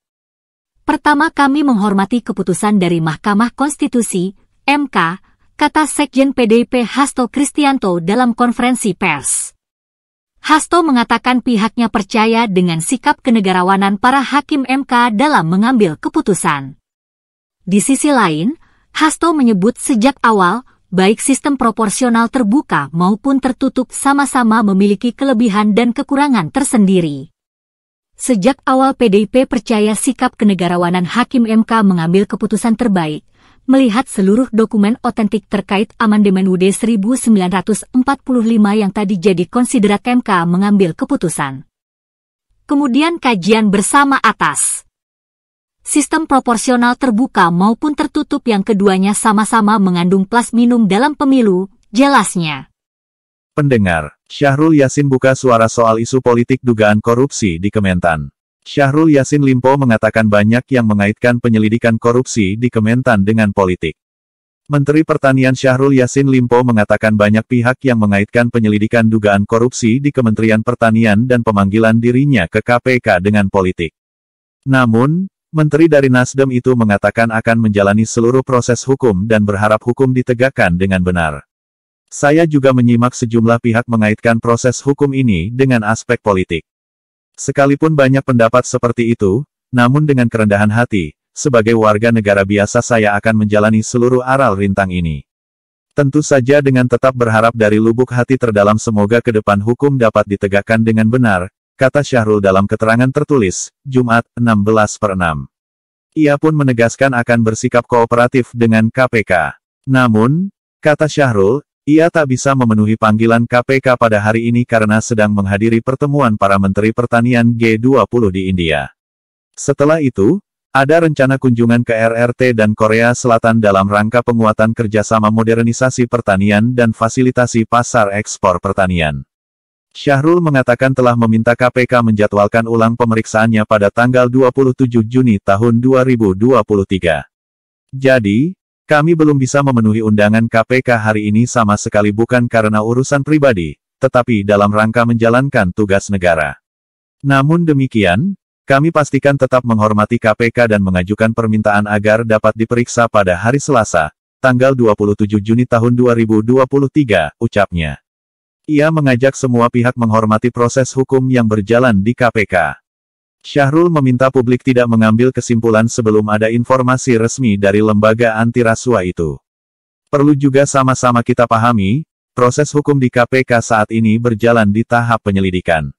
Pertama kami menghormati keputusan dari Mahkamah Konstitusi, MK, kata Sekjen PDIP Hasto Kristianto dalam konferensi pers. Hasto mengatakan pihaknya percaya dengan sikap kenegarawanan para hakim MK dalam mengambil keputusan. Di sisi lain, Hasto menyebut sejak awal, baik sistem proporsional terbuka maupun tertutup sama-sama memiliki kelebihan dan kekurangan tersendiri. Sejak awal PDIP percaya sikap kenegarawanan Hakim MK mengambil keputusan terbaik, melihat seluruh dokumen otentik terkait amandemen UD 1945 yang tadi jadi konsiderat MK mengambil keputusan. Kemudian kajian bersama atas sistem proporsional terbuka maupun tertutup yang keduanya sama-sama mengandung plus minum dalam pemilu, jelasnya. Pendengar, Syahrul Yasin buka suara soal isu politik dugaan korupsi di Kementan. Syahrul Yasin Limpo mengatakan banyak yang mengaitkan penyelidikan korupsi di Kementan dengan politik. Menteri Pertanian Syahrul Yasin Limpo mengatakan banyak pihak yang mengaitkan penyelidikan dugaan korupsi di Kementerian Pertanian dan pemanggilan dirinya ke KPK dengan politik. Namun, Menteri dari Nasdem itu mengatakan akan menjalani seluruh proses hukum dan berharap hukum ditegakkan dengan benar. Saya juga menyimak sejumlah pihak mengaitkan proses hukum ini dengan aspek politik. Sekalipun banyak pendapat seperti itu, namun dengan kerendahan hati, sebagai warga negara biasa saya akan menjalani seluruh aral rintang ini. Tentu saja dengan tetap berharap dari lubuk hati terdalam semoga ke depan hukum dapat ditegakkan dengan benar, kata Syahrul dalam keterangan tertulis, Jumat, 16 per 6. Ia pun menegaskan akan bersikap kooperatif dengan KPK. Namun, kata Syahrul, ia tak bisa memenuhi panggilan KPK pada hari ini karena sedang menghadiri pertemuan para Menteri Pertanian G20 di India. Setelah itu, ada rencana kunjungan ke RRT dan Korea Selatan dalam rangka penguatan kerjasama modernisasi pertanian dan fasilitasi pasar ekspor pertanian. Syahrul mengatakan telah meminta KPK menjadwalkan ulang pemeriksaannya pada tanggal 27 Juni tahun 2023. Jadi, kami belum bisa memenuhi undangan KPK hari ini sama sekali bukan karena urusan pribadi, tetapi dalam rangka menjalankan tugas negara. Namun demikian, kami pastikan tetap menghormati KPK dan mengajukan permintaan agar dapat diperiksa pada hari Selasa, tanggal 27 Juni tahun 2023, ucapnya. Ia mengajak semua pihak menghormati proses hukum yang berjalan di KPK. Syahrul meminta publik tidak mengambil kesimpulan sebelum ada informasi resmi dari lembaga anti rasuah itu. Perlu juga sama-sama kita pahami, proses hukum di KPK saat ini berjalan di tahap penyelidikan.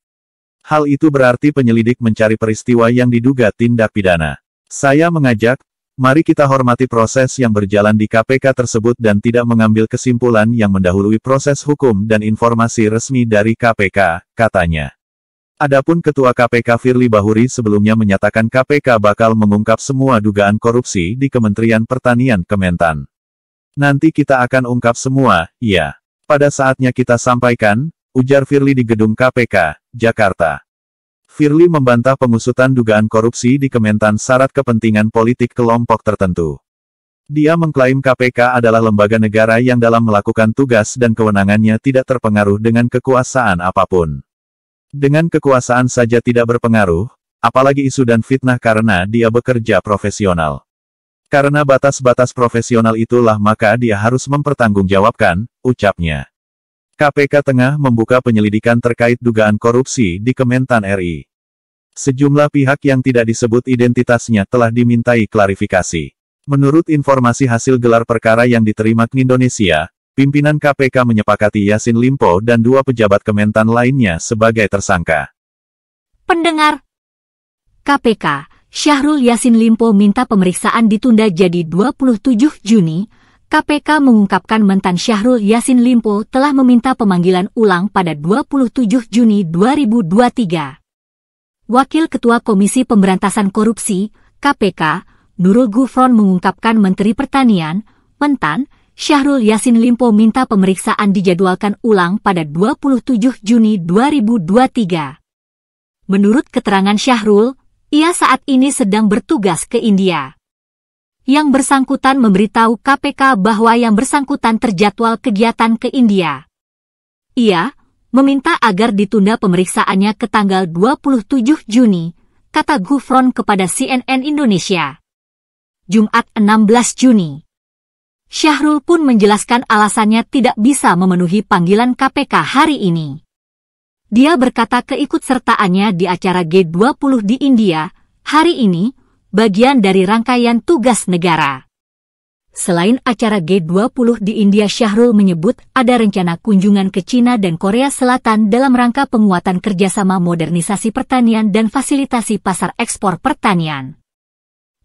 Hal itu berarti penyelidik mencari peristiwa yang diduga tindak pidana. Saya mengajak Mari kita hormati proses yang berjalan di KPK tersebut dan tidak mengambil kesimpulan yang mendahului proses hukum dan informasi resmi dari KPK, katanya. Adapun Ketua KPK Firly Bahuri sebelumnya menyatakan KPK bakal mengungkap semua dugaan korupsi di Kementerian Pertanian Kementan. Nanti kita akan ungkap semua, ya, Pada saatnya kita sampaikan, ujar Firly di gedung KPK, Jakarta. Firly membantah pengusutan dugaan korupsi di Kementan syarat kepentingan politik kelompok tertentu. Dia mengklaim KPK adalah lembaga negara yang dalam melakukan tugas dan kewenangannya tidak terpengaruh dengan kekuasaan apapun. Dengan kekuasaan saja tidak berpengaruh, apalagi isu dan fitnah karena dia bekerja profesional. Karena batas-batas profesional itulah maka dia harus mempertanggungjawabkan, ucapnya. KPK tengah membuka penyelidikan terkait dugaan korupsi di Kementan RI. Sejumlah pihak yang tidak disebut identitasnya telah dimintai klarifikasi. Menurut informasi hasil gelar perkara yang diterima Indonesia, pimpinan KPK menyepakati Yasin Limpo dan dua pejabat Kementan lainnya sebagai tersangka. Pendengar KPK, Syahrul Yasin Limpo minta pemeriksaan ditunda jadi 27 Juni, KPK mengungkapkan mantan Syahrul Yasin Limpo telah meminta pemanggilan ulang pada 27 Juni 2023. Wakil Ketua Komisi Pemberantasan Korupsi, KPK, Nurul Gufron mengungkapkan Menteri Pertanian, Mentan, Syahrul Yasin Limpo minta pemeriksaan dijadwalkan ulang pada 27 Juni 2023. Menurut keterangan Syahrul, ia saat ini sedang bertugas ke India yang bersangkutan memberitahu KPK bahwa yang bersangkutan terjadwal kegiatan ke India. Ia meminta agar ditunda pemeriksaannya ke tanggal 27 Juni, kata Gufron kepada CNN Indonesia. Jumat 16 Juni. Syahrul pun menjelaskan alasannya tidak bisa memenuhi panggilan KPK hari ini. Dia berkata keikutsertaannya di acara G20 di India hari ini bagian dari rangkaian tugas negara. Selain acara G20 di India, Syahrul menyebut ada rencana kunjungan ke China dan Korea Selatan dalam rangka penguatan kerjasama modernisasi pertanian dan fasilitasi pasar ekspor pertanian.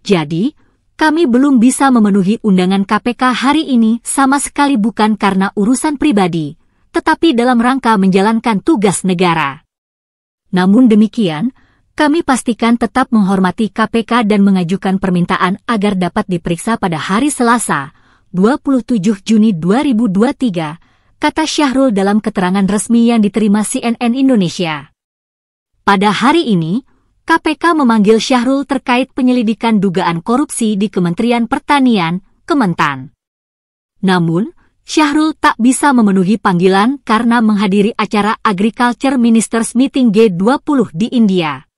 Jadi, kami belum bisa memenuhi undangan KPK hari ini sama sekali bukan karena urusan pribadi, tetapi dalam rangka menjalankan tugas negara. Namun demikian, kami pastikan tetap menghormati KPK dan mengajukan permintaan agar dapat diperiksa pada hari Selasa, 27 Juni 2023, kata Syahrul dalam keterangan resmi yang diterima CNN Indonesia. Pada hari ini, KPK memanggil Syahrul terkait penyelidikan dugaan korupsi di Kementerian Pertanian, Kementan. Namun, Syahrul tak bisa memenuhi panggilan karena menghadiri acara Agriculture Ministers Meeting G20 di India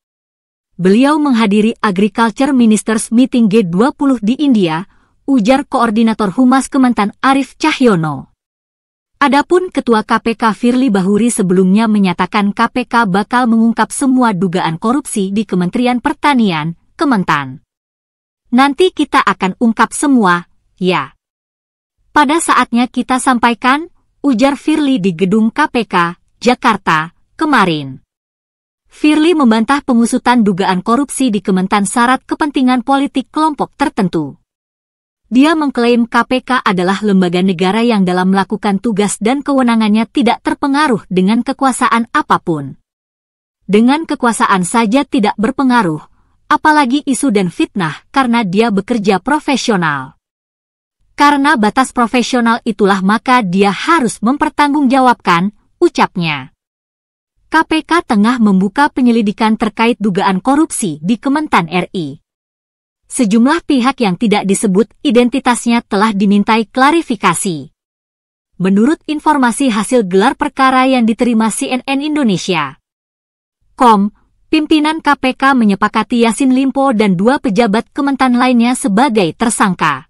beliau menghadiri Agriculture Ministers Meeting G20 di India, ujar Koordinator Humas Kementan Arif Cahyono. Adapun Ketua KPK Firly Bahuri sebelumnya menyatakan KPK bakal mengungkap semua dugaan korupsi di Kementerian Pertanian, Kementan. Nanti kita akan ungkap semua, ya. Pada saatnya kita sampaikan, ujar Firly di gedung KPK, Jakarta, kemarin. Firly membantah pengusutan dugaan korupsi di Kementan syarat kepentingan politik kelompok tertentu. Dia mengklaim KPK adalah lembaga negara yang dalam melakukan tugas dan kewenangannya tidak terpengaruh dengan kekuasaan apapun. Dengan kekuasaan saja tidak berpengaruh, apalagi isu dan fitnah karena dia bekerja profesional. Karena batas profesional itulah maka dia harus mempertanggungjawabkan, ucapnya. KPK tengah membuka penyelidikan terkait dugaan korupsi di Kementan RI. Sejumlah pihak yang tidak disebut identitasnya telah dimintai klarifikasi. Menurut informasi hasil gelar perkara yang diterima CNN Indonesia, Kom, pimpinan KPK menyepakati Yasin Limpo dan dua pejabat Kementan lainnya sebagai tersangka.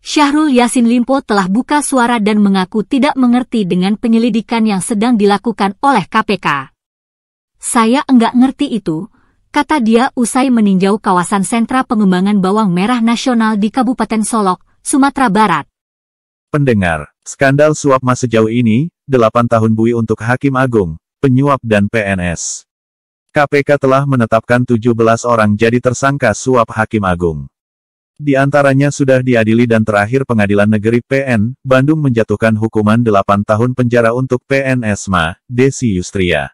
Syahrul Yasin Limpo telah buka suara dan mengaku tidak mengerti dengan penyelidikan yang sedang dilakukan oleh KPK. Saya enggak ngerti itu, kata dia usai meninjau kawasan sentra pengembangan bawang merah nasional di Kabupaten Solok, Sumatera Barat. Pendengar, skandal suap masa jauh ini, 8 tahun bui untuk Hakim Agung, penyuap dan PNS. KPK telah menetapkan 17 orang jadi tersangka suap Hakim Agung. Di antaranya sudah diadili dan terakhir pengadilan negeri PN, Bandung menjatuhkan hukuman 8 tahun penjara untuk PNSMA Esma, Desi Yustria.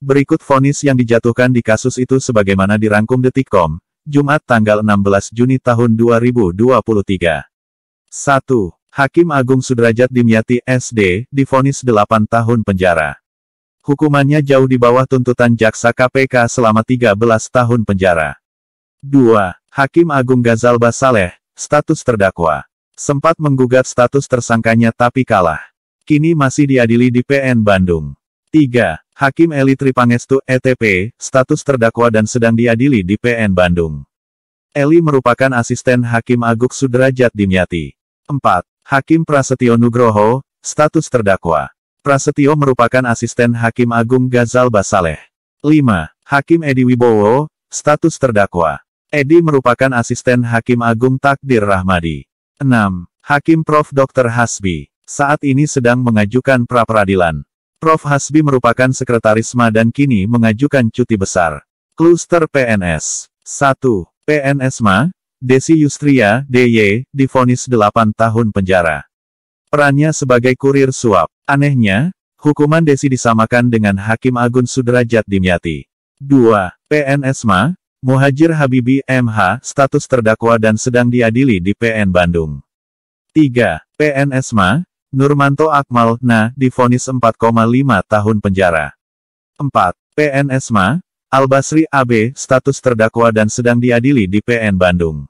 Berikut vonis yang dijatuhkan di kasus itu sebagaimana dirangkum Detikkom, Jumat tanggal 16 Juni tahun 2023. 1. Hakim Agung Sudrajat Dimyati SD difonis 8 tahun penjara. Hukumannya jauh di bawah tuntutan jaksa KPK selama 13 tahun penjara. 2. Hakim Agung Gazal Basaleh, status terdakwa. Sempat menggugat status tersangkanya tapi kalah. Kini masih diadili di PN Bandung. 3. Hakim Eli Tripangestu, ETP, status terdakwa dan sedang diadili di PN Bandung. Eli merupakan asisten Hakim Agung Sudrajat Dimyati. 4. Hakim Prasetyo Nugroho, status terdakwa. Prasetyo merupakan asisten Hakim Agung Gazal Basaleh. 5. Hakim Edi Wibowo, status terdakwa. Edi merupakan asisten Hakim Agung Takdir Rahmadi. 6. Hakim Prof. Dr. Hasbi. Saat ini sedang mengajukan pra-peradilan. Prof. Hasbi merupakan sekretaris MA dan kini mengajukan cuti besar. Kluster PNS. 1. PNS MA, Desi Yustria, DY, difonis 8 tahun penjara. Perannya sebagai kurir suap. Anehnya, hukuman Desi disamakan dengan Hakim Agung Sudrajat Dimyati. 2. PNS MA, Muhajir Habibi, MH, status terdakwa dan sedang diadili di PN Bandung. 3. PNS Ma, Nurmanto Akmal, Na, difonis 4,5 tahun penjara. 4. PNS Ma, Albasri AB, status terdakwa dan sedang diadili di PN Bandung.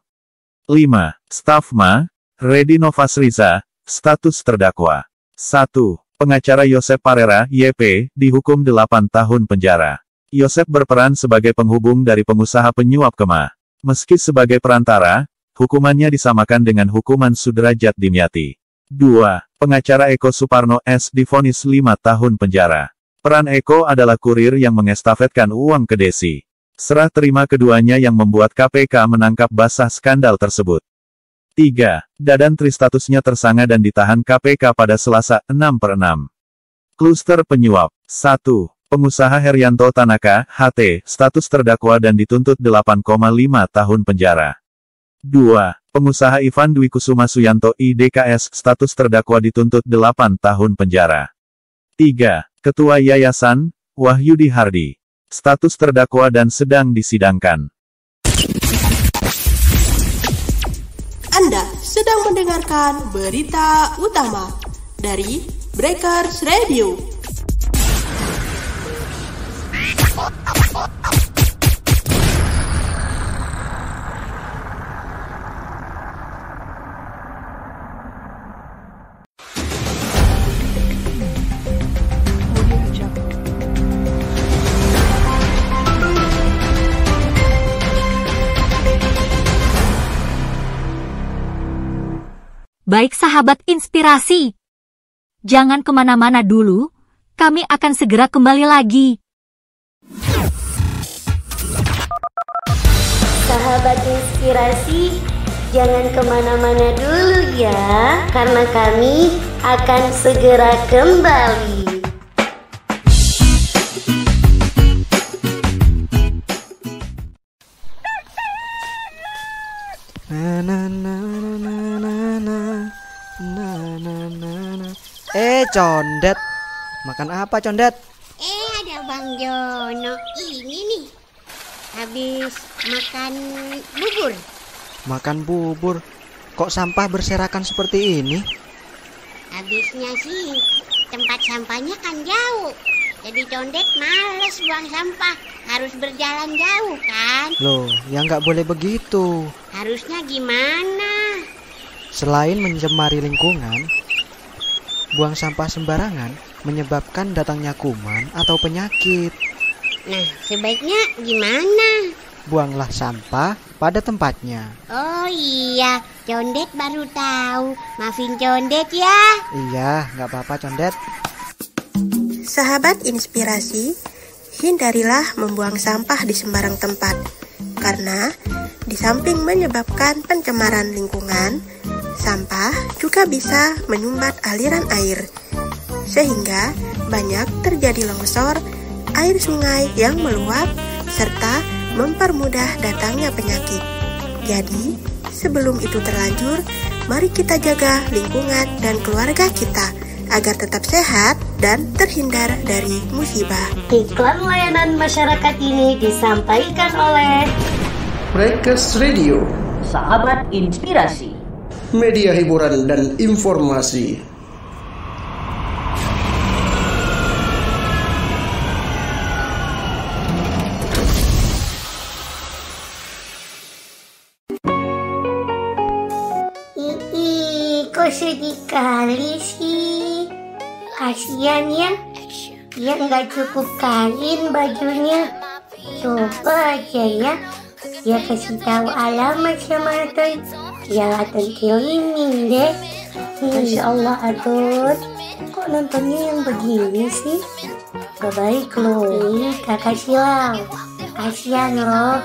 5. Staf Ma, Redi Novas Riza, status terdakwa. 1. Pengacara Yosep Parera, YP, dihukum 8 tahun penjara. Yosef berperan sebagai penghubung dari pengusaha penyuap kemah. Meski sebagai perantara, hukumannya disamakan dengan hukuman Sudrajat Dimyati. 2. Pengacara Eko Suparno S. difonis 5 tahun penjara. Peran Eko adalah kurir yang mengestafetkan uang ke Desi. Serah terima keduanya yang membuat KPK menangkap basah skandal tersebut. 3. Dadan Tri statusnya tersangka dan ditahan KPK pada Selasa 6 per 6. Kluster penyuap. 1. Pengusaha Herianto Tanaka, HT, status terdakwa dan dituntut 8,5 tahun penjara. 2. Pengusaha Ivan Dwi Kusuma Suyanto IDKS, status terdakwa dituntut 8 tahun penjara. 3. Ketua Yayasan, Wahyudi Hardi. Status terdakwa dan sedang disidangkan. Anda sedang mendengarkan berita utama dari Breakers Radio. Baik sahabat inspirasi, jangan kemana-mana dulu, kami akan segera kembali lagi. Sahabat inspirasi, jangan kemana-mana dulu ya, karena kami akan segera kembali. Eh, condet. Makan apa, condet? Eh ada Bang Jono ini nih Habis makan bubur Makan bubur? Kok sampah berserakan seperti ini? Habisnya sih tempat sampahnya kan jauh Jadi condet males buang sampah Harus berjalan jauh kan Loh ya nggak boleh begitu Harusnya gimana? Selain mencemari lingkungan, buang sampah sembarangan menyebabkan datangnya kuman atau penyakit. Nah, sebaiknya gimana? Buanglah sampah pada tempatnya. Oh iya, Condet baru tahu. Maafin Condet ya. Iya, nggak apa-apa Condet. Sahabat inspirasi, hindarilah membuang sampah di sembarang tempat. Karena di samping menyebabkan pencemaran lingkungan, Sampah juga bisa menyumbat aliran air, sehingga banyak terjadi longsor, air sungai yang meluap, serta mempermudah datangnya penyakit. Jadi, sebelum itu terlanjur, mari kita jaga lingkungan dan keluarga kita agar tetap sehat dan terhindar dari musibah. Iklan layanan masyarakat ini disampaikan oleh Breakers Radio, sahabat inspirasi media hiburan dan informasi. kali sih? Kasian ya, dia nggak cukup kain bajunya. Coba aja ya, dia kasih tahu alamat sama Toy Ya tentu ini deh Masya Allah Atut Kok nontonnya yang begini sih? Gak baik loh Ini kakak silang Kasian loh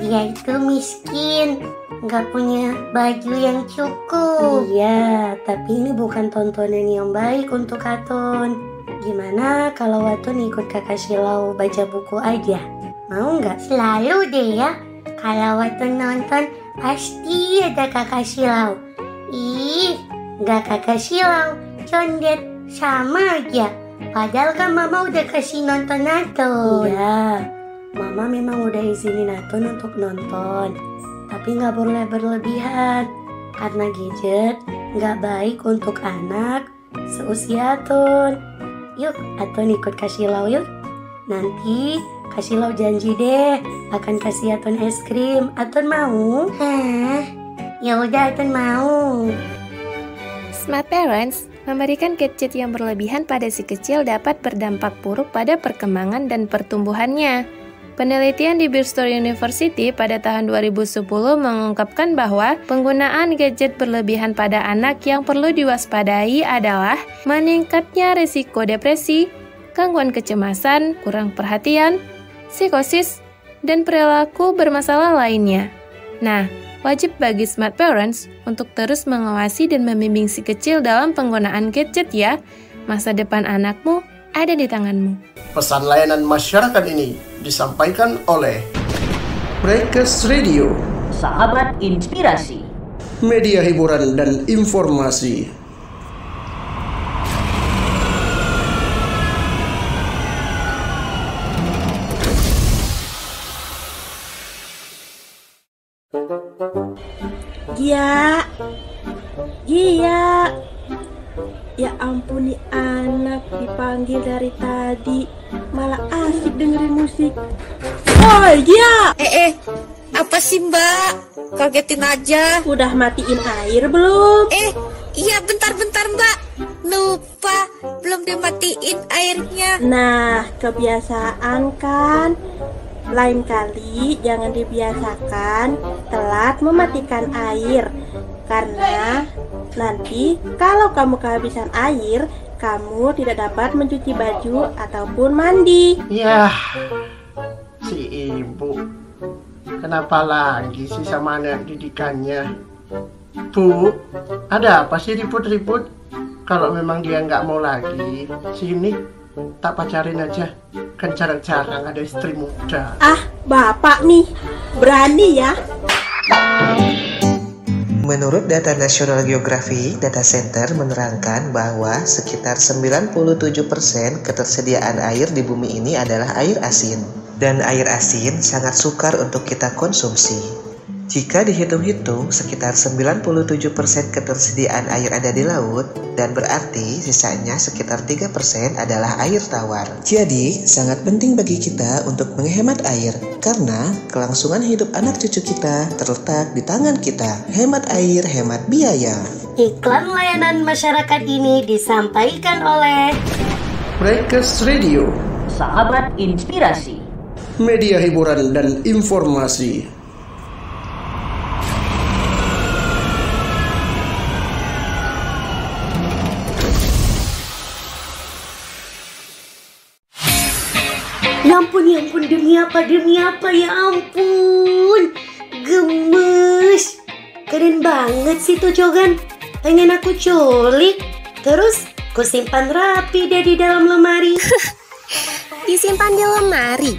Dia itu miskin Gak punya baju yang cukup Iya Tapi ini bukan tontonan yang baik untuk Atun Gimana kalau Atun ikut kakak silau baca buku aja? Mau nggak? Selalu deh ya Kalau Atun nonton Pasti ada kakak silau. Ih, nggak kakak silau, condet sama aja. Padahal kan mama udah kasih nonton Naton. Iya, mama memang udah izinin Naton untuk nonton. Tapi nggak boleh berlebihan. Karena gadget nggak baik untuk anak seusia Aton Yuk, Aton ikut kasih lau yuk. Nanti Kasih lo janji deh akan kasih Atun es krim. Atun mau? Hah? Ya udah Atun mau. Smart parents memberikan gadget yang berlebihan pada si kecil dapat berdampak buruk pada perkembangan dan pertumbuhannya. Penelitian di Bristol University pada tahun 2010 mengungkapkan bahwa penggunaan gadget berlebihan pada anak yang perlu diwaspadai adalah meningkatnya risiko depresi, gangguan kecemasan, kurang perhatian, psikosis, dan perilaku bermasalah lainnya. Nah, wajib bagi smart parents untuk terus mengawasi dan membimbing si kecil dalam penggunaan gadget ya. Masa depan anakmu ada di tanganmu. Pesan layanan masyarakat ini disampaikan oleh Breakers Radio, sahabat inspirasi, media hiburan dan informasi. Iya. Iya. Ya ampuni anak dipanggil dari tadi malah asik dengerin musik. Oh iya, Eh, eh, apa sih mbak? Kagetin aja. Udah matiin air belum? Eh, iya bentar-bentar mbak. Lupa, belum dimatiin airnya. Nah, kebiasaan kan. Lain kali jangan dibiasakan telat mematikan air karena nanti kalau kamu kehabisan air, kamu tidak dapat mencuci baju ataupun mandi. Ya si ibu. Kenapa lagi sih sama anak didikannya? Bu, ada apa sih ribut-ribut? Kalau memang dia nggak mau lagi, sini tak pacarin aja kan jarang-jarang ada istri muda ah bapak nih berani ya Menurut data National Geography data center menerangkan bahwa sekitar 97% ketersediaan air di bumi ini adalah air asin. Dan air asin sangat sukar untuk kita konsumsi. Jika dihitung-hitung, sekitar 97% ketersediaan air ada di laut dan berarti sisanya sekitar 3% adalah air tawar. Jadi, sangat penting bagi kita untuk menghemat air karena kelangsungan hidup anak cucu kita terletak di tangan kita. Hemat air, hemat biaya. Iklan layanan masyarakat ini disampaikan oleh Breakers Radio, sahabat inspirasi, media hiburan dan informasi. apa demi apa ya ampun gemes keren banget sih tuh Jogan pengen aku culik terus ku simpan rapi deh di dalam lemari disimpan di lemari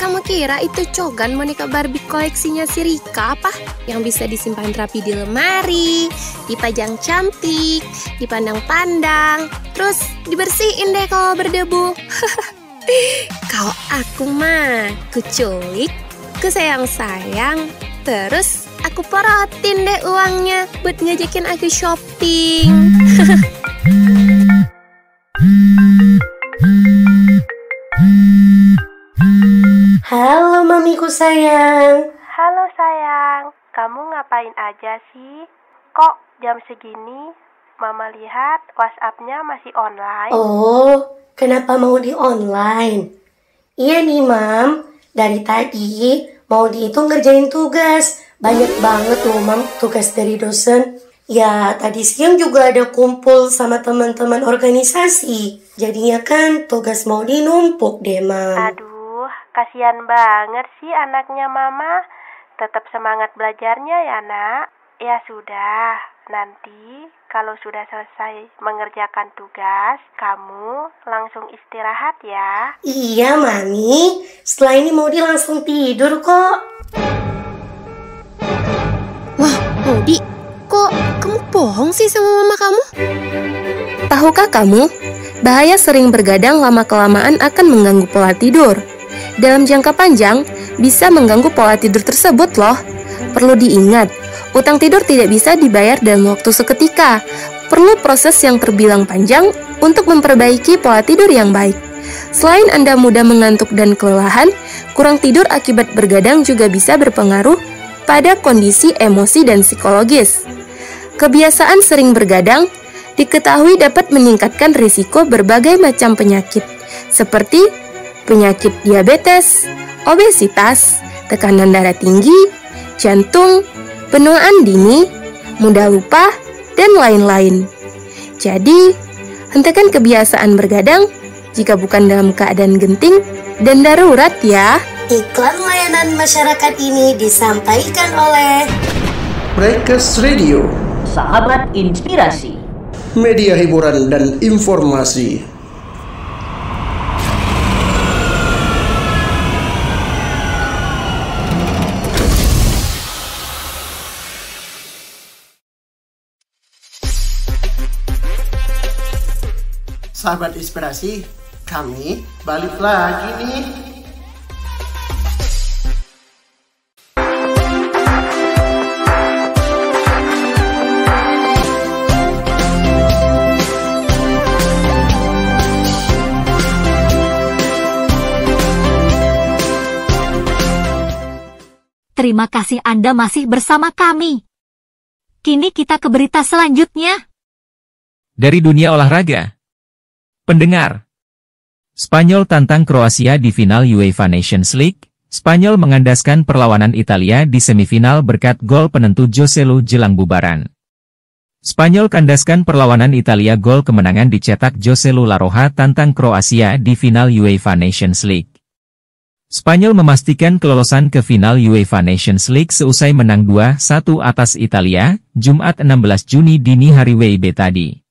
kamu kira itu Cogan monica Barbie koleksinya si Rika apa? Yang bisa disimpan rapi di lemari, dipajang cantik, dipandang-pandang, terus dibersihin deh kalau berdebu. Kalau aku mah, kuculik, ku sayang terus aku porotin deh uangnya buat ngajakin aku shopping. Halo mamiku sayang. Halo sayang, kamu ngapain aja sih? Kok jam segini mama lihat WhatsApp-nya masih online? Oh, Kenapa mau di online? Iya nih, Mam. Dari tadi mau di itu ngerjain tugas. Banyak banget loh, Mam, tugas dari dosen. Ya, tadi siang juga ada kumpul sama teman-teman organisasi. Jadinya kan tugas mau di numpuk deh, Mam. Aduh, kasihan banget sih anaknya Mama. Tetap semangat belajarnya ya, Nak. Ya sudah, nanti kalau sudah selesai mengerjakan tugas, kamu langsung istirahat ya. Iya, Mami. Setelah ini Maudi langsung tidur kok. Wah, Maudi, kok kamu bohong sih sama mama kamu? Tahukah kamu, bahaya sering bergadang lama-kelamaan akan mengganggu pola tidur. Dalam jangka panjang, bisa mengganggu pola tidur tersebut loh. Perlu diingat, Utang tidur tidak bisa dibayar dalam waktu seketika. Perlu proses yang terbilang panjang untuk memperbaiki pola tidur yang baik. Selain Anda mudah mengantuk dan kelelahan, kurang tidur akibat bergadang juga bisa berpengaruh pada kondisi emosi dan psikologis. Kebiasaan sering bergadang diketahui dapat meningkatkan risiko berbagai macam penyakit, seperti penyakit diabetes, obesitas, tekanan darah tinggi, jantung, penuaan dini, mudah lupa, dan lain-lain. Jadi, hentikan kebiasaan bergadang jika bukan dalam keadaan genting dan darurat ya. Iklan layanan masyarakat ini disampaikan oleh Breakers Radio, sahabat inspirasi, media hiburan dan informasi. sahabat inspirasi, kami balik lagi nih. Terima kasih Anda masih bersama kami. Kini kita ke berita selanjutnya. Dari dunia olahraga, Pendengar Spanyol tantang Kroasia di final UEFA Nations League, Spanyol mengandaskan perlawanan Italia di semifinal berkat gol penentu Joselu jelang bubaran. Spanyol kandaskan perlawanan Italia gol kemenangan dicetak Joselu Laroha tantang Kroasia di final UEFA Nations League. Spanyol memastikan kelolosan ke final UEFA Nations League seusai menang 2-1 atas Italia, Jumat 16 Juni dini hari WIB tadi.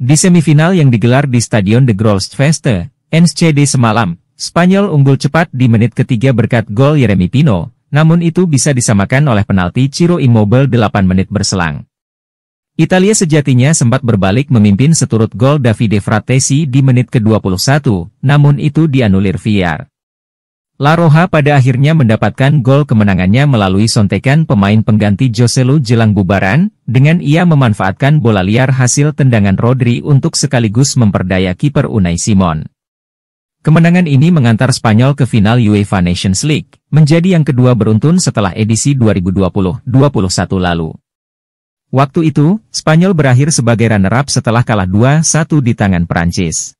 Di semifinal yang digelar di Stadion De Grolsfeste, NCD semalam, Spanyol unggul cepat di menit ketiga berkat gol Yeremi Pino, namun itu bisa disamakan oleh penalti Ciro Immobile 8 menit berselang. Italia sejatinya sempat berbalik memimpin seturut gol Davide Fratesi di menit ke-21, namun itu dianulir VAR. La Roja pada akhirnya mendapatkan gol kemenangannya melalui sontekan pemain pengganti Joselu jelang bubaran, dengan ia memanfaatkan bola liar hasil tendangan Rodri untuk sekaligus memperdaya kiper Unai Simon. Kemenangan ini mengantar Spanyol ke final UEFA Nations League, menjadi yang kedua beruntun setelah edisi 2020-21 lalu. Waktu itu, Spanyol berakhir sebagai runner-up setelah kalah 2-1 di tangan Prancis.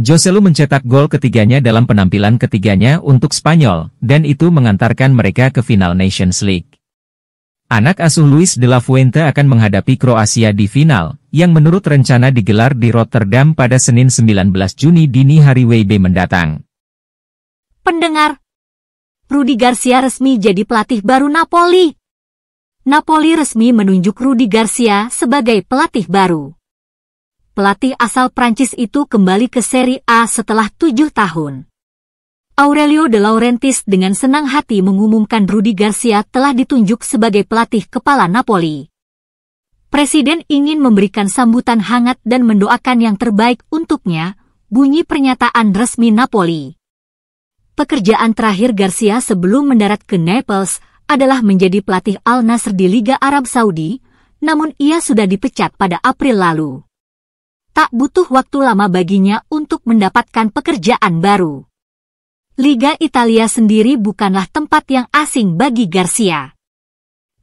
Joselu mencetak gol ketiganya dalam penampilan ketiganya untuk Spanyol, dan itu mengantarkan mereka ke final Nations League. Anak asuh Luis de la Fuente akan menghadapi Kroasia di final, yang menurut rencana digelar di Rotterdam pada Senin 19 Juni dini hari WIB mendatang. Pendengar, Rudi Garcia resmi jadi pelatih baru Napoli. Napoli resmi menunjuk Rudi Garcia sebagai pelatih baru pelatih asal Prancis itu kembali ke Serie A setelah tujuh tahun. Aurelio De Laurentiis dengan senang hati mengumumkan Rudi Garcia telah ditunjuk sebagai pelatih kepala Napoli. Presiden ingin memberikan sambutan hangat dan mendoakan yang terbaik untuknya, bunyi pernyataan resmi Napoli. Pekerjaan terakhir Garcia sebelum mendarat ke Naples adalah menjadi pelatih Al Nasr di Liga Arab Saudi, namun ia sudah dipecat pada April lalu tak butuh waktu lama baginya untuk mendapatkan pekerjaan baru. Liga Italia sendiri bukanlah tempat yang asing bagi Garcia.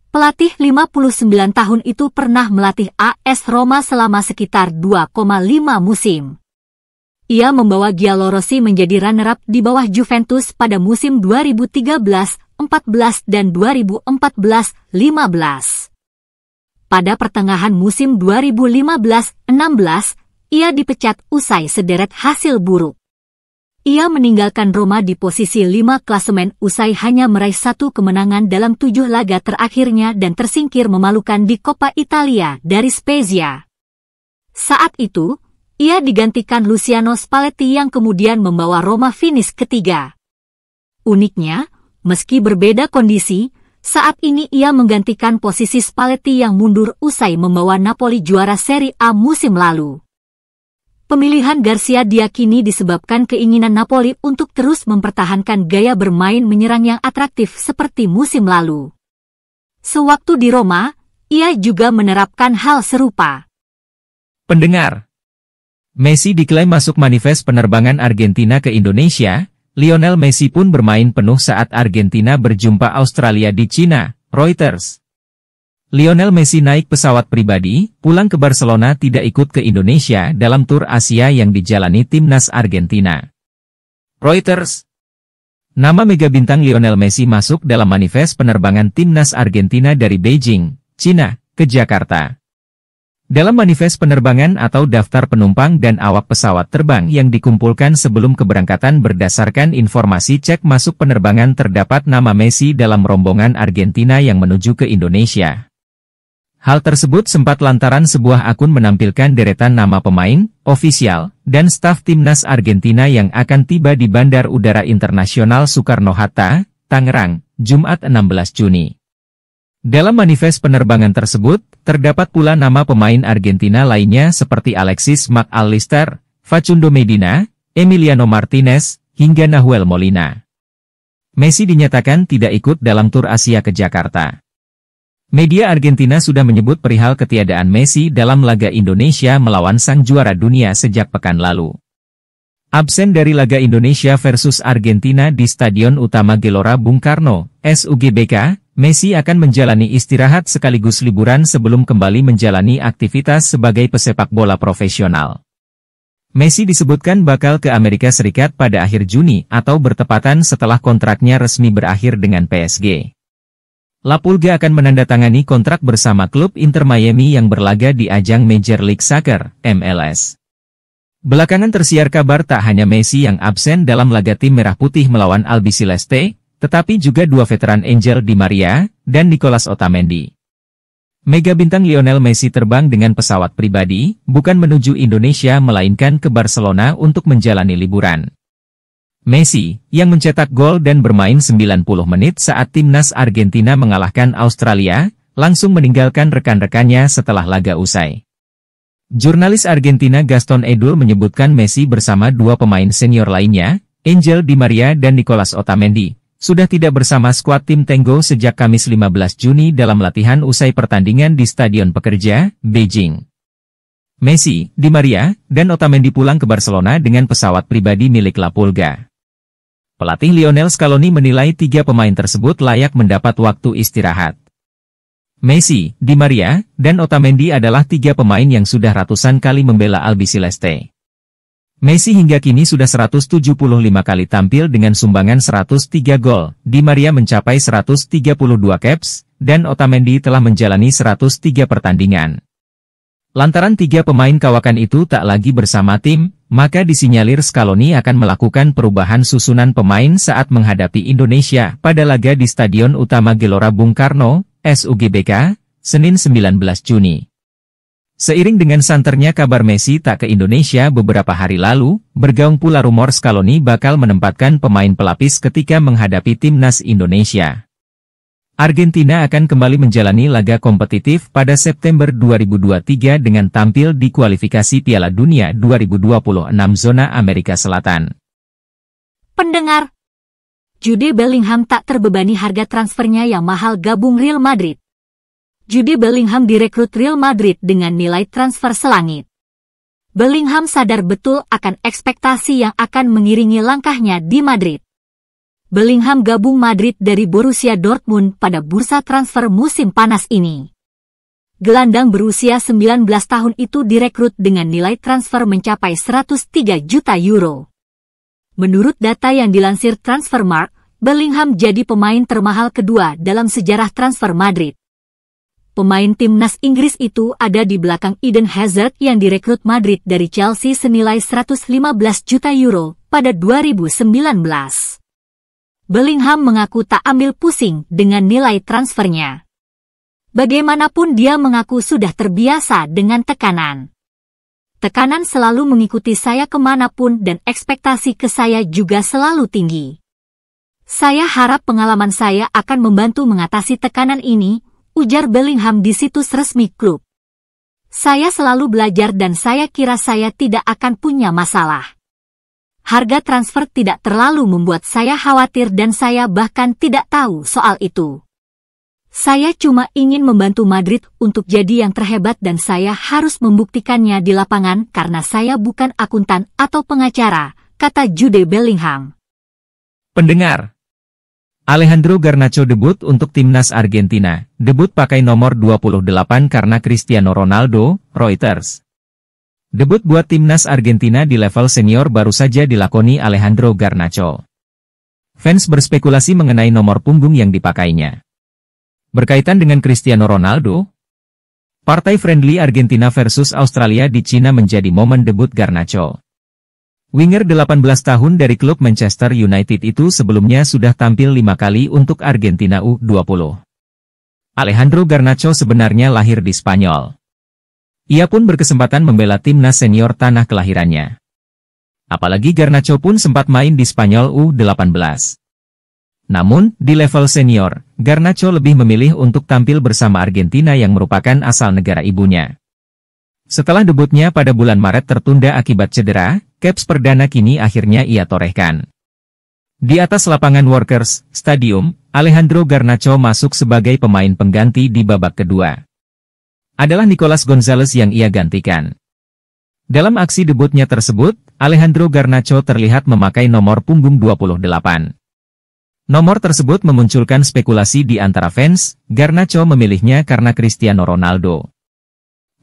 Pelatih 59 tahun itu pernah melatih AS Roma selama sekitar 2,5 musim. Ia membawa Giallorossi menjadi runner-up di bawah Juventus pada musim 2013, 14 dan 2014, 15. Pada pertengahan musim 2015-16, ia dipecat usai sederet hasil buruk. Ia meninggalkan Roma di posisi 5 klasemen usai hanya meraih satu kemenangan dalam tujuh laga terakhirnya dan tersingkir memalukan di Coppa Italia dari Spezia. Saat itu, ia digantikan Luciano Spalletti yang kemudian membawa Roma finish ketiga. Uniknya, meski berbeda kondisi, saat ini ia menggantikan posisi Spalletti yang mundur usai membawa Napoli juara Serie A musim lalu. Pemilihan Garcia diakini disebabkan keinginan Napoli untuk terus mempertahankan gaya bermain menyerang yang atraktif seperti musim lalu. Sewaktu di Roma, ia juga menerapkan hal serupa. Pendengar, Messi diklaim masuk manifest penerbangan Argentina ke Indonesia, Lionel Messi pun bermain penuh saat Argentina berjumpa Australia di Cina, Reuters. Lionel Messi naik pesawat pribadi, pulang ke Barcelona tidak ikut ke Indonesia dalam tur Asia yang dijalani timnas Argentina. Reuters Nama mega bintang Lionel Messi masuk dalam manifest penerbangan timnas Argentina dari Beijing, China, ke Jakarta. Dalam manifest penerbangan atau daftar penumpang dan awak pesawat terbang yang dikumpulkan sebelum keberangkatan berdasarkan informasi cek masuk penerbangan terdapat nama Messi dalam rombongan Argentina yang menuju ke Indonesia. Hal tersebut sempat lantaran sebuah akun menampilkan deretan nama pemain, ofisial, dan staf timnas Argentina yang akan tiba di Bandar Udara Internasional Soekarno-Hatta, Tangerang, Jumat 16 Juni. Dalam manifest penerbangan tersebut, terdapat pula nama pemain Argentina lainnya seperti Alexis Mac Alister, Facundo Medina, Emiliano Martinez, hingga Nahuel Molina. Messi dinyatakan tidak ikut dalam tur Asia ke Jakarta. Media Argentina sudah menyebut perihal ketiadaan Messi dalam laga Indonesia melawan sang juara dunia sejak pekan lalu. Absen dari laga Indonesia versus Argentina di Stadion Utama Gelora Bung Karno, SUGBK, Messi akan menjalani istirahat sekaligus liburan sebelum kembali menjalani aktivitas sebagai pesepak bola profesional. Messi disebutkan bakal ke Amerika Serikat pada akhir Juni atau bertepatan setelah kontraknya resmi berakhir dengan PSG. Lapulga akan menandatangani kontrak bersama klub Inter Miami yang berlaga di ajang Major League Soccer, MLS. Belakangan tersiar kabar tak hanya Messi yang absen dalam laga tim merah putih melawan Albi Celeste, tetapi juga dua veteran Angel Di Maria dan Nicolas Otamendi. Mega bintang Lionel Messi terbang dengan pesawat pribadi, bukan menuju Indonesia melainkan ke Barcelona untuk menjalani liburan. Messi, yang mencetak gol dan bermain 90 menit saat timnas Argentina mengalahkan Australia, langsung meninggalkan rekan-rekannya setelah laga usai. Jurnalis Argentina Gaston Edul menyebutkan Messi bersama dua pemain senior lainnya, Angel Di Maria dan Nicolas Otamendi, sudah tidak bersama skuad tim Tenggo sejak Kamis 15 Juni dalam latihan usai pertandingan di Stadion Pekerja, Beijing. Messi, Di Maria, dan Otamendi pulang ke Barcelona dengan pesawat pribadi milik La Pulga. Pelatih Lionel Scaloni menilai tiga pemain tersebut layak mendapat waktu istirahat. Messi, Di Maria, dan Otamendi adalah tiga pemain yang sudah ratusan kali membela Albi Celeste. Messi hingga kini sudah 175 kali tampil dengan sumbangan 103 gol, Di Maria mencapai 132 caps, dan Otamendi telah menjalani 103 pertandingan. Lantaran tiga pemain kawakan itu tak lagi bersama tim, maka disinyalir Scaloni akan melakukan perubahan susunan pemain saat menghadapi Indonesia pada laga di Stadion Utama Gelora Bung Karno, SUGBK, Senin 19 Juni. Seiring dengan santernya kabar Messi tak ke Indonesia beberapa hari lalu, bergaung pula rumor Scaloni bakal menempatkan pemain pelapis ketika menghadapi timnas Indonesia. Argentina akan kembali menjalani laga kompetitif pada September 2023 dengan tampil di kualifikasi Piala Dunia 2026 zona Amerika Selatan. Pendengar, Jude Bellingham tak terbebani harga transfernya yang mahal gabung Real Madrid. Jude Bellingham direkrut Real Madrid dengan nilai transfer selangit. Bellingham sadar betul akan ekspektasi yang akan mengiringi langkahnya di Madrid. Bellingham gabung Madrid dari Borussia Dortmund pada bursa transfer musim panas ini. Gelandang berusia 19 tahun itu direkrut dengan nilai transfer mencapai 103 juta euro. Menurut data yang dilansir Transfermarkt, Bellingham jadi pemain termahal kedua dalam sejarah transfer Madrid. Pemain timnas Inggris itu ada di belakang Eden Hazard yang direkrut Madrid dari Chelsea senilai 115 juta euro pada 2019. Bellingham mengaku tak ambil pusing dengan nilai transfernya. Bagaimanapun dia mengaku sudah terbiasa dengan tekanan. Tekanan selalu mengikuti saya kemanapun dan ekspektasi ke saya juga selalu tinggi. Saya harap pengalaman saya akan membantu mengatasi tekanan ini, ujar Bellingham di situs resmi klub. Saya selalu belajar dan saya kira saya tidak akan punya masalah harga transfer tidak terlalu membuat saya khawatir dan saya bahkan tidak tahu soal itu. Saya cuma ingin membantu Madrid untuk jadi yang terhebat dan saya harus membuktikannya di lapangan karena saya bukan akuntan atau pengacara, kata Jude Bellingham. Pendengar, Alejandro Garnacho debut untuk timnas Argentina, debut pakai nomor 28 karena Cristiano Ronaldo, Reuters. Debut buat timnas Argentina di level senior baru saja dilakoni Alejandro Garnacho. Fans berspekulasi mengenai nomor punggung yang dipakainya. Berkaitan dengan Cristiano Ronaldo, partai friendly Argentina versus Australia di China menjadi momen debut Garnacho. Winger 18 tahun dari klub Manchester United itu sebelumnya sudah tampil lima kali untuk Argentina U20. Alejandro Garnacho sebenarnya lahir di Spanyol. Ia pun berkesempatan membela timnas senior tanah kelahirannya. Apalagi Garnacho pun sempat main di Spanyol U18. Namun, di level senior, Garnacho lebih memilih untuk tampil bersama Argentina yang merupakan asal negara ibunya. Setelah debutnya pada bulan Maret tertunda akibat cedera, caps perdana kini akhirnya ia torehkan. Di atas lapangan Workers Stadium, Alejandro Garnacho masuk sebagai pemain pengganti di babak kedua adalah Nicolas Gonzalez yang ia gantikan. Dalam aksi debutnya tersebut, Alejandro Garnacho terlihat memakai nomor punggung 28. Nomor tersebut memunculkan spekulasi di antara fans, Garnacho memilihnya karena Cristiano Ronaldo.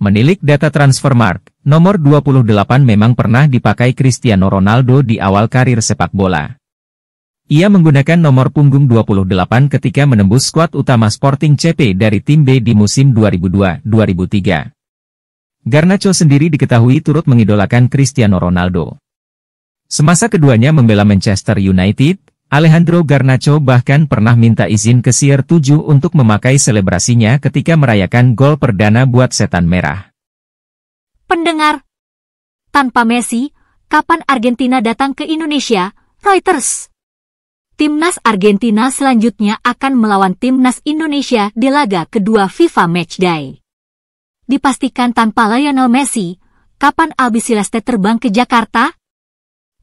Menilik data transfer mark, nomor 28 memang pernah dipakai Cristiano Ronaldo di awal karir sepak bola. Ia menggunakan nomor punggung 28 ketika menembus skuad utama Sporting CP dari tim B di musim 2002-2003. Garnacho sendiri diketahui turut mengidolakan Cristiano Ronaldo. Semasa keduanya membela Manchester United, Alejandro Garnacho bahkan pernah minta izin ke Sier 7 untuk memakai selebrasinya ketika merayakan gol perdana buat Setan Merah. Pendengar, tanpa Messi, kapan Argentina datang ke Indonesia? Reuters timnas Argentina selanjutnya akan melawan timnas Indonesia di laga kedua FIFA Matchday. Dipastikan tanpa Lionel Messi, kapan Albi Sileste terbang ke Jakarta?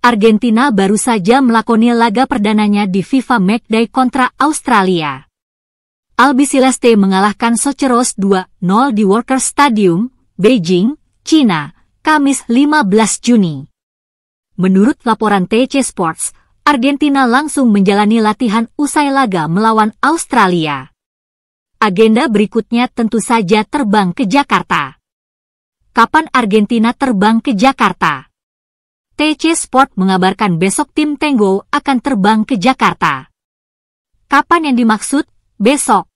Argentina baru saja melakoni laga perdananya di FIFA Matchday kontra Australia. Albi Sileste mengalahkan Socheros 2-0 di Worker Stadium, Beijing, China, Kamis 15 Juni. Menurut laporan TC Sports, Argentina langsung menjalani latihan usai laga melawan Australia. Agenda berikutnya tentu saja terbang ke Jakarta. Kapan Argentina terbang ke Jakarta? TC Sport mengabarkan besok tim Tenggo akan terbang ke Jakarta. Kapan yang dimaksud? Besok.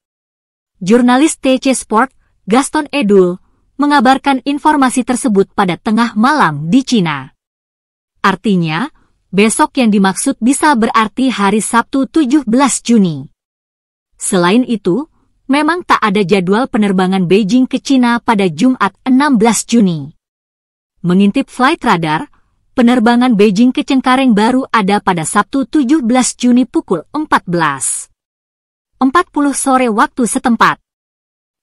Jurnalis TC Sport, Gaston Edul, mengabarkan informasi tersebut pada tengah malam di Cina. Artinya, Besok yang dimaksud bisa berarti hari Sabtu 17 Juni. Selain itu, memang tak ada jadwal penerbangan Beijing ke Cina pada Jumat 16 Juni. Mengintip flight radar, penerbangan Beijing ke Cengkareng baru ada pada Sabtu 17 Juni pukul 14.40 sore waktu setempat.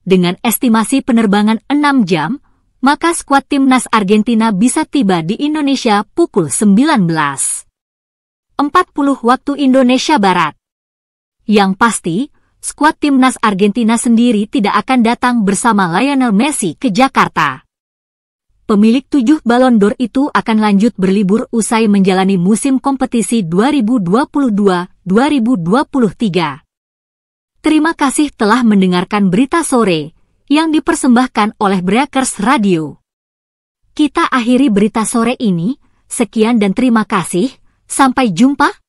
Dengan estimasi penerbangan 6 jam, maka skuad timnas Argentina bisa tiba di Indonesia pukul 19.40 waktu Indonesia Barat. Yang pasti, skuad timnas Argentina sendiri tidak akan datang bersama Lionel Messi ke Jakarta. Pemilik tujuh balon d'Or itu akan lanjut berlibur usai menjalani musim kompetisi 2022-2023. Terima kasih telah mendengarkan berita sore yang dipersembahkan oleh Breakers Radio. Kita akhiri berita sore ini, sekian dan terima kasih, sampai jumpa.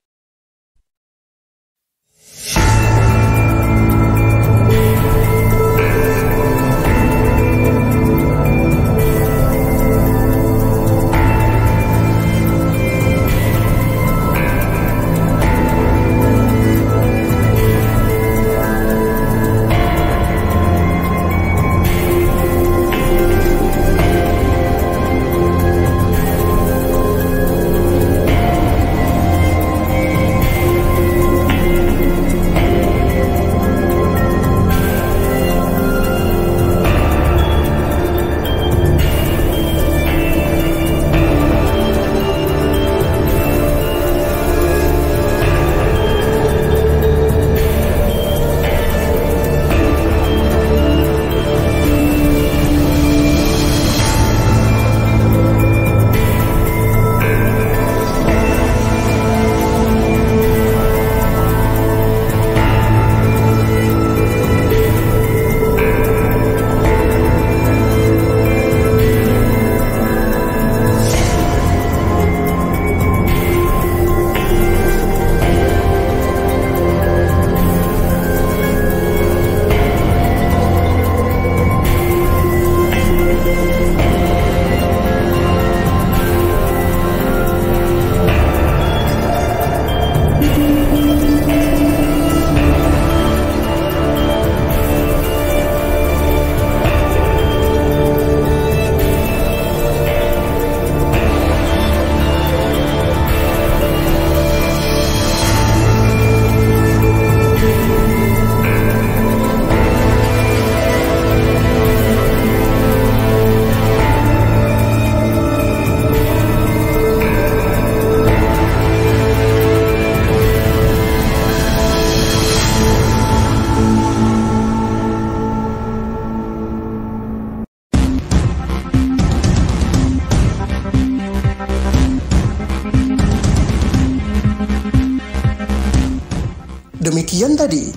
Sekian tadi,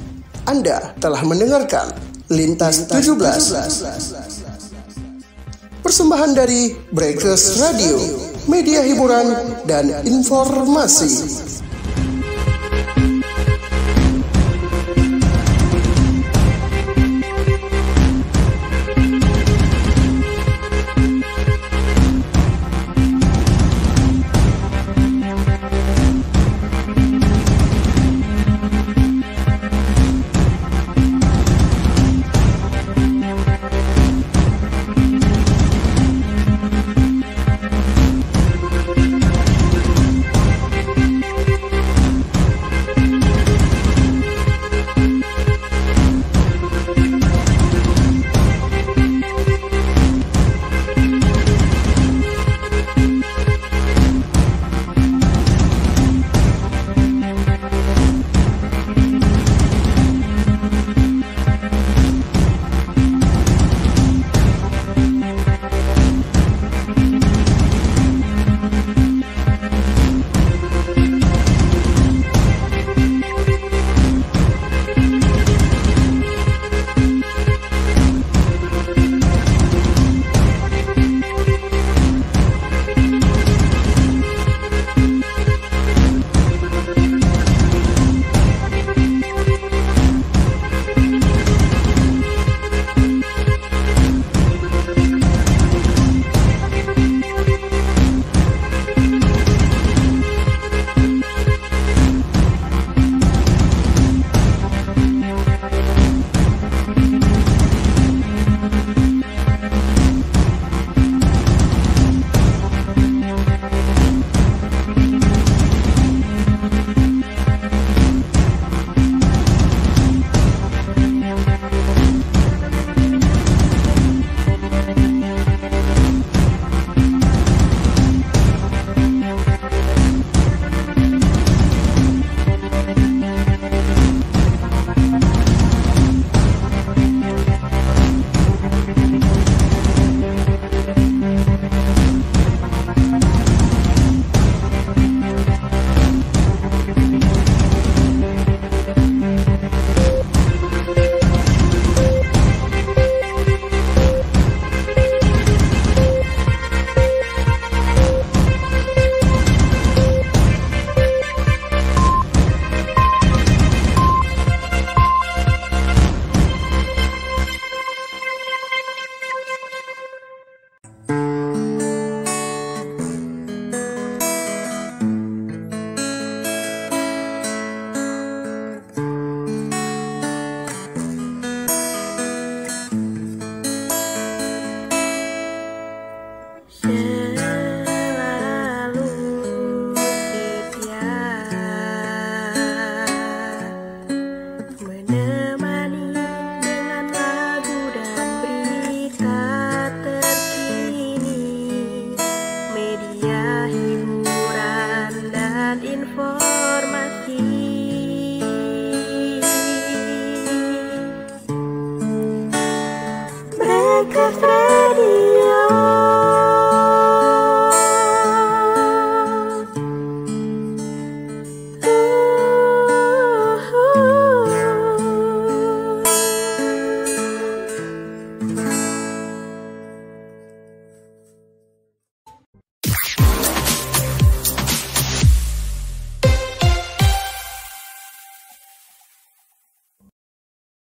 Anda telah mendengarkan Lintas, Lintas 17. 17. Persembahan dari Breakers Radio, media hiburan dan informasi.